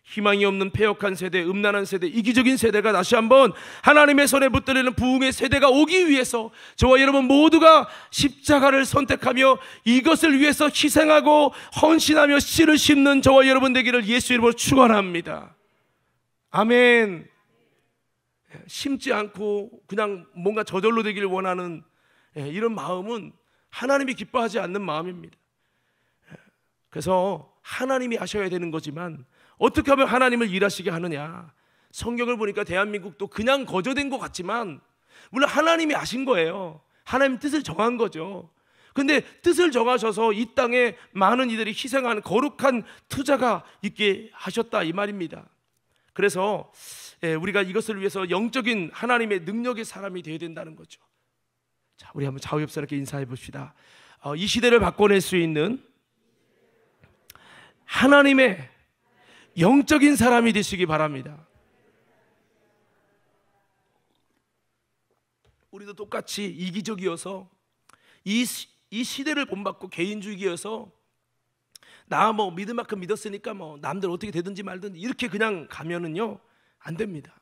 희망이 없는 폐역한 세대, 음란한 세대, 이기적인 세대가 다시 한번 하나님의 손에 붙들리는 부흥의 세대가 오기 위해서 저와 여러분 모두가 십자가를 선택하며 이것을 위해서 희생하고 헌신하며 씨를 심는 저와 여러분 되기를 예수 이름으로 축원합니다. 아멘. 예, 심지 않고 그냥 뭔가 저절로 되기를 원하는 예, 이런 마음은 하나님이 기뻐하지 않는 마음입니다. 예, 그래서 하나님이 하셔야 되는 거지만 어떻게 하면 하나님을 일하시게 하느냐. 성경을 보니까 대한민국도 그냥 거저된 것 같지만 물론 하나님이 아신 거예요. 하나님 뜻을 정한 거죠. 근데 뜻을 정하셔서 이 땅에 많은 이들이 희생하는 거룩한 투자가 있게 하셨다 이 말입니다. 그래서 예, 우리가 이것을 위해서 영적인 하나님의 능력의 사람이 되어야 된다는 거죠. 자, 우리 한번 좌우옆사람께 인사해 봅시다. 어, 이 시대를 바꿔낼 수 있는 하나님의 영적인 사람이 되시기 바랍니다. 우리도 똑같이 이기적이어서 이, 이 시대를 본받고 개인주의여서 나 뭐 믿을 만큼 믿었으니까 뭐 남들 어떻게 되든지 말든 이렇게 그냥 가면은요 안 됩니다.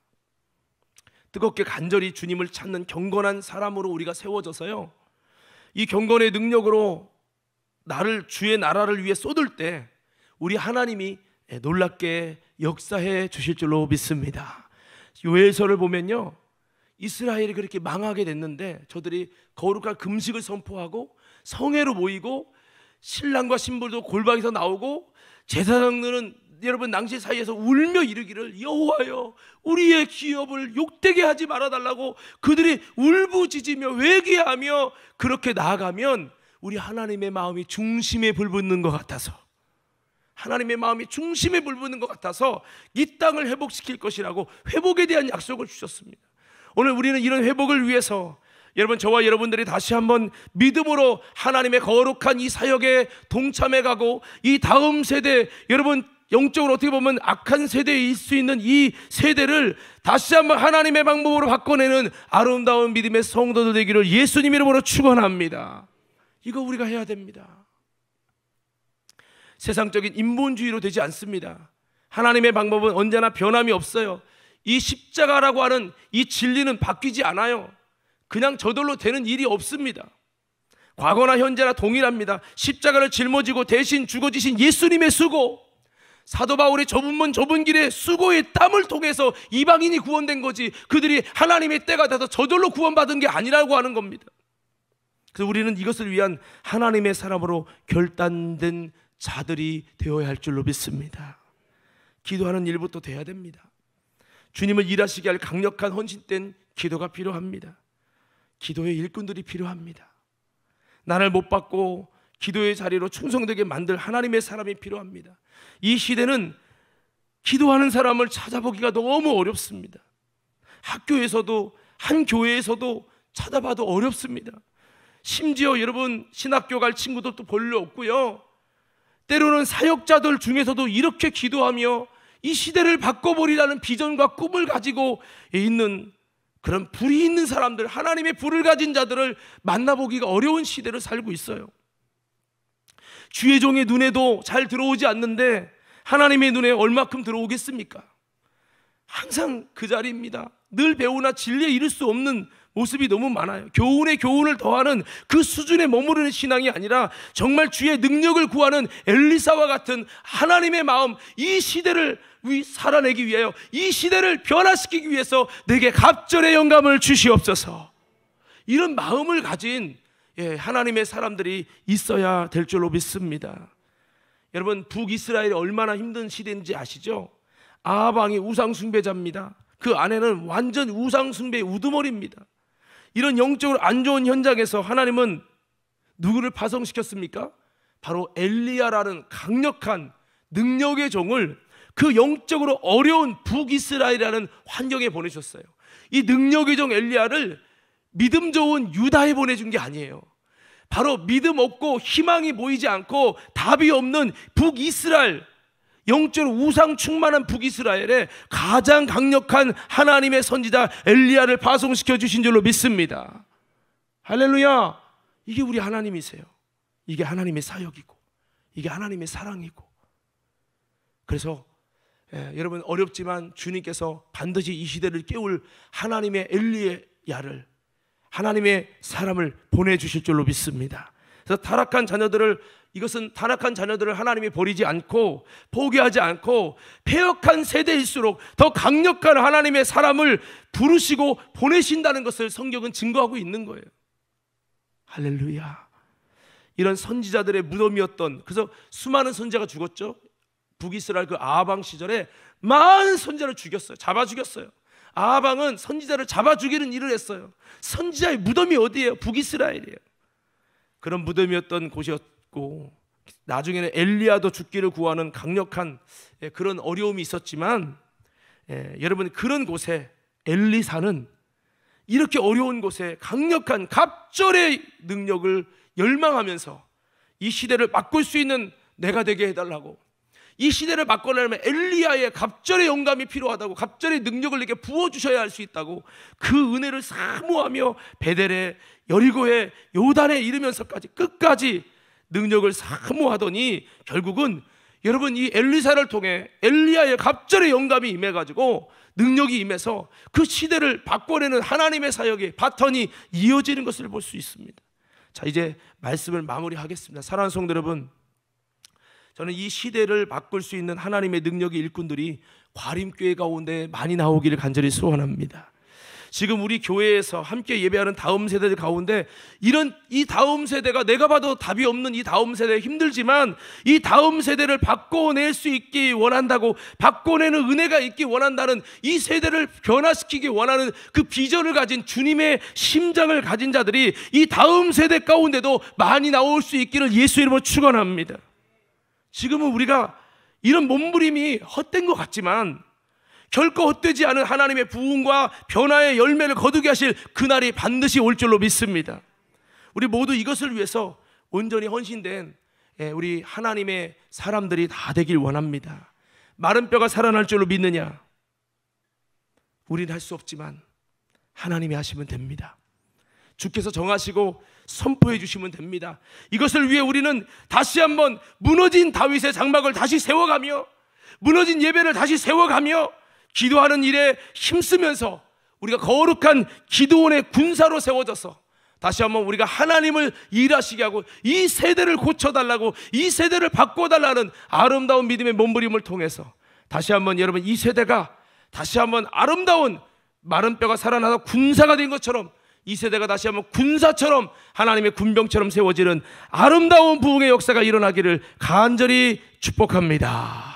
뜨겁게 간절히 주님을 찾는 경건한 사람으로 우리가 세워져서요. 이 경건의 능력으로 나를 주의 나라를 위해 쏟을 때 우리 하나님이 예, 놀랍게 역사해 주실 줄로 믿습니다. 요엘서를 보면요. 이스라엘이 그렇게 망하게 됐는데 저들이 거룩한 금식을 선포하고 성회로 모이고 신랑과 신부도 골방에서 나오고 제사장들은 여러분 낭시 사이에서 울며 이르기를 여호와여 우리의 기업을 욕되게 하지 말아 달라고 그들이 울부짖으며 외계하며 그렇게 나아가면 우리 하나님의 마음이 중심에 불붙는 것 같아서 하나님의 마음이 중심에 불붙는 것 같아서 이 땅을 회복시킬 것이라고 회복에 대한 약속을 주셨습니다. 오늘 우리는 이런 회복을 위해서 여러분 저와 여러분들이 다시 한번 믿음으로 하나님의 거룩한 이 사역에 동참해 가고 이 다음 세대 여러분 영적으로 어떻게 보면 악한 세대에 있을 수 있는 이 세대를 다시 한번 하나님의 방법으로 바꿔내는 아름다운 믿음의 성도들 되기를 예수님 이름으로 축원합니다. 이거 우리가 해야 됩니다. 세상적인 인본주의로 되지 않습니다. 하나님의 방법은 언제나 변함이 없어요. 이 십자가라고 하는 이 진리는 바뀌지 않아요. 그냥 저절로 되는 일이 없습니다. 과거나 현재나 동일합니다. 십자가를 짊어지고 대신 죽어지신 예수님의 수고, 사도 바울의 좁은 문 좁은 길에 수고의 땀을 통해서 이방인이 구원된 거지 그들이 하나님의 때가 돼서 저절로 구원받은 게 아니라고 하는 겁니다. 그래서 우리는 이것을 위한 하나님의 사람으로 결단된 자들이 되어야 할 줄로 믿습니다. 기도하는 일부터 돼야 됩니다. 주님을 일하시게 할 강력한 헌신된 기도가 필요합니다. 기도의 일꾼들이 필요합니다. 나를 못 받고 기도의 자리로 충성되게 만들 하나님의 사람이 필요합니다. 이 시대는 기도하는 사람을 찾아보기가 너무 어렵습니다. 학교에서도 한 교회에서도 찾아봐도 어렵습니다. 심지어 여러분 신학교 갈 친구도 또 별로 없고요. 때로는 사역자들 중에서도 이렇게 기도하며 이 시대를 바꿔버리라는 비전과 꿈을 가지고 있는 그런 불이 있는 사람들, 하나님의 불을 가진 자들을 만나보기가 어려운 시대를 살고 있어요. 주의 종의 눈에도 잘 들어오지 않는데 하나님의 눈에 얼마큼 들어오겠습니까? 항상 그 자리입니다. 늘 배우나 진리에 이를 수 없는 모습이 너무 많아요. 교훈에 교훈을 더하는 그 수준에 머무르는 신앙이 아니라 정말 주의 능력을 구하는 엘리사와 같은 하나님의 마음, 이 시대를 살아내기 위하여, 이 시대를 변화시키기 위해서 내게 갑절의 영감을 주시옵소서. 이런 마음을 가진 예, 하나님의 사람들이 있어야 될 줄로 믿습니다. 여러분 북이스라엘이 얼마나 힘든 시대인지 아시죠? 아방이 우상 숭배자입니다. 그 아내는 완전 우상 숭배의 우두머리입니다. 이런 영적으로 안 좋은 현장에서 하나님은 누구를 파송시켰습니까? 바로 엘리야라는 강력한 능력의 종을 그 영적으로 어려운 북이스라엘이라는 환경에 보내셨어요. 이 능력의 종 엘리야를 믿음 좋은 유다에 보내준 게 아니에요. 바로 믿음 없고 희망이 보이지 않고 답이 없는 북이스라엘, 영적으로 우상 충만한 북이스라엘에 가장 강력한 하나님의 선지자 엘리야를 파송시켜 주신 줄로 믿습니다. 할렐루야! 이게 우리 하나님이세요. 이게 하나님의 사역이고, 이게 하나님의 사랑이고. 그래서 예, 여러분 어렵지만 주님께서 반드시 이 시대를 깨울 하나님의 엘리야를 하나님의 사람을 보내주실 줄로 믿습니다. 그래서 타락한 자녀들을 이것은 타락한 자녀들을 하나님이 버리지 않고 포기하지 않고 폐역한 세대일수록 더 강력한 하나님의 사람을 부르시고 보내신다는 것을 성경은 증거하고 있는 거예요. 할렐루야. 이런 선지자들의 무덤이었던 그래서 수많은 선자가 죽었죠. 북이스라엘 그 아방 시절에 많은 선자를 죽였어요. 잡아 죽였어요. 아방은 선지자를 잡아 죽이는 일을 했어요. 선지자의 무덤이 어디예요? 북이스라엘이에요. 그런 무덤이었던 곳이었고 나중에는 엘리야도 죽기를 구하는 강력한 예, 그런 어려움이 있었지만 예, 여러분 그런 곳에 엘리사는 이렇게 어려운 곳에 강력한 갑절의 능력을 열망하면서 이 시대를 바꿀 수 있는 내가 되게 해달라고 이 시대를 바꿔내려면 엘리야의 갑절의 영감이 필요하다고 갑절의 능력을 이렇게 부어주셔야 할 수 있다고 그 은혜를 사모하며 베델에 여리고에 요단에 이르면서까지 끝까지 능력을 사모하더니 결국은 여러분 이 엘리사를 통해 엘리야의 갑절의 영감이 임해가지고 능력이 임해서 그 시대를 바꿔내는 하나님의 사역의 바턴이 이어지는 것을 볼 수 있습니다. 자 이제 말씀을 마무리하겠습니다. 사랑하는 성도 여러분 저는 이 시대를 바꿀 수 있는 하나님의 능력의 일꾼들이 과림교회 가운데 많이 나오기를 간절히 소원합니다. 지금 우리 교회에서 함께 예배하는 다음 세대들 가운데 이런 이 다음 세대가 내가 봐도 답이 없는 이 다음 세대 힘들지만 이 다음 세대를 바꿔낼 수 있기 원한다고 바꿔내는 은혜가 있기 원한다는 이 세대를 변화시키기 원하는 그 비전을 가진 주님의 심장을 가진 자들이 이 다음 세대 가운데도 많이 나올 수 있기를 예수 이름으로 축원합니다. 지금은 우리가 이런 몸부림이 헛된 것 같지만 결코 헛되지 않은 하나님의 부흥과 변화의 열매를 거두게 하실 그날이 반드시 올 줄로 믿습니다. 우리 모두 이것을 위해서 온전히 헌신된 예, 우리 하나님의 사람들이 다 되길 원합니다. 마른 뼈가 살아날 줄로 믿느냐? 우리는 할수 없지만 하나님이 하시면 됩니다. 주께서 정하시고 선포해 주시면 됩니다. 이것을 위해 우리는 다시 한번 무너진 다윗의 장막을 다시 세워가며 무너진 예배를 다시 세워가며 기도하는 일에 힘쓰면서 우리가 거룩한 기도원의 군사로 세워져서 다시 한번 우리가 하나님을 일하시게 하고 이 세대를 고쳐달라고 이 세대를 바꿔달라는 아름다운 믿음의 몸부림을 통해서 다시 한번 여러분 이 세대가 다시 한번 아름다운 마른 뼈가 살아나서 군사가 된 것처럼 이 세대가 다시 한번 군사처럼 하나님의 군병처럼 세워지는 아름다운 부흥의 역사가 일어나기를 간절히 축복합니다.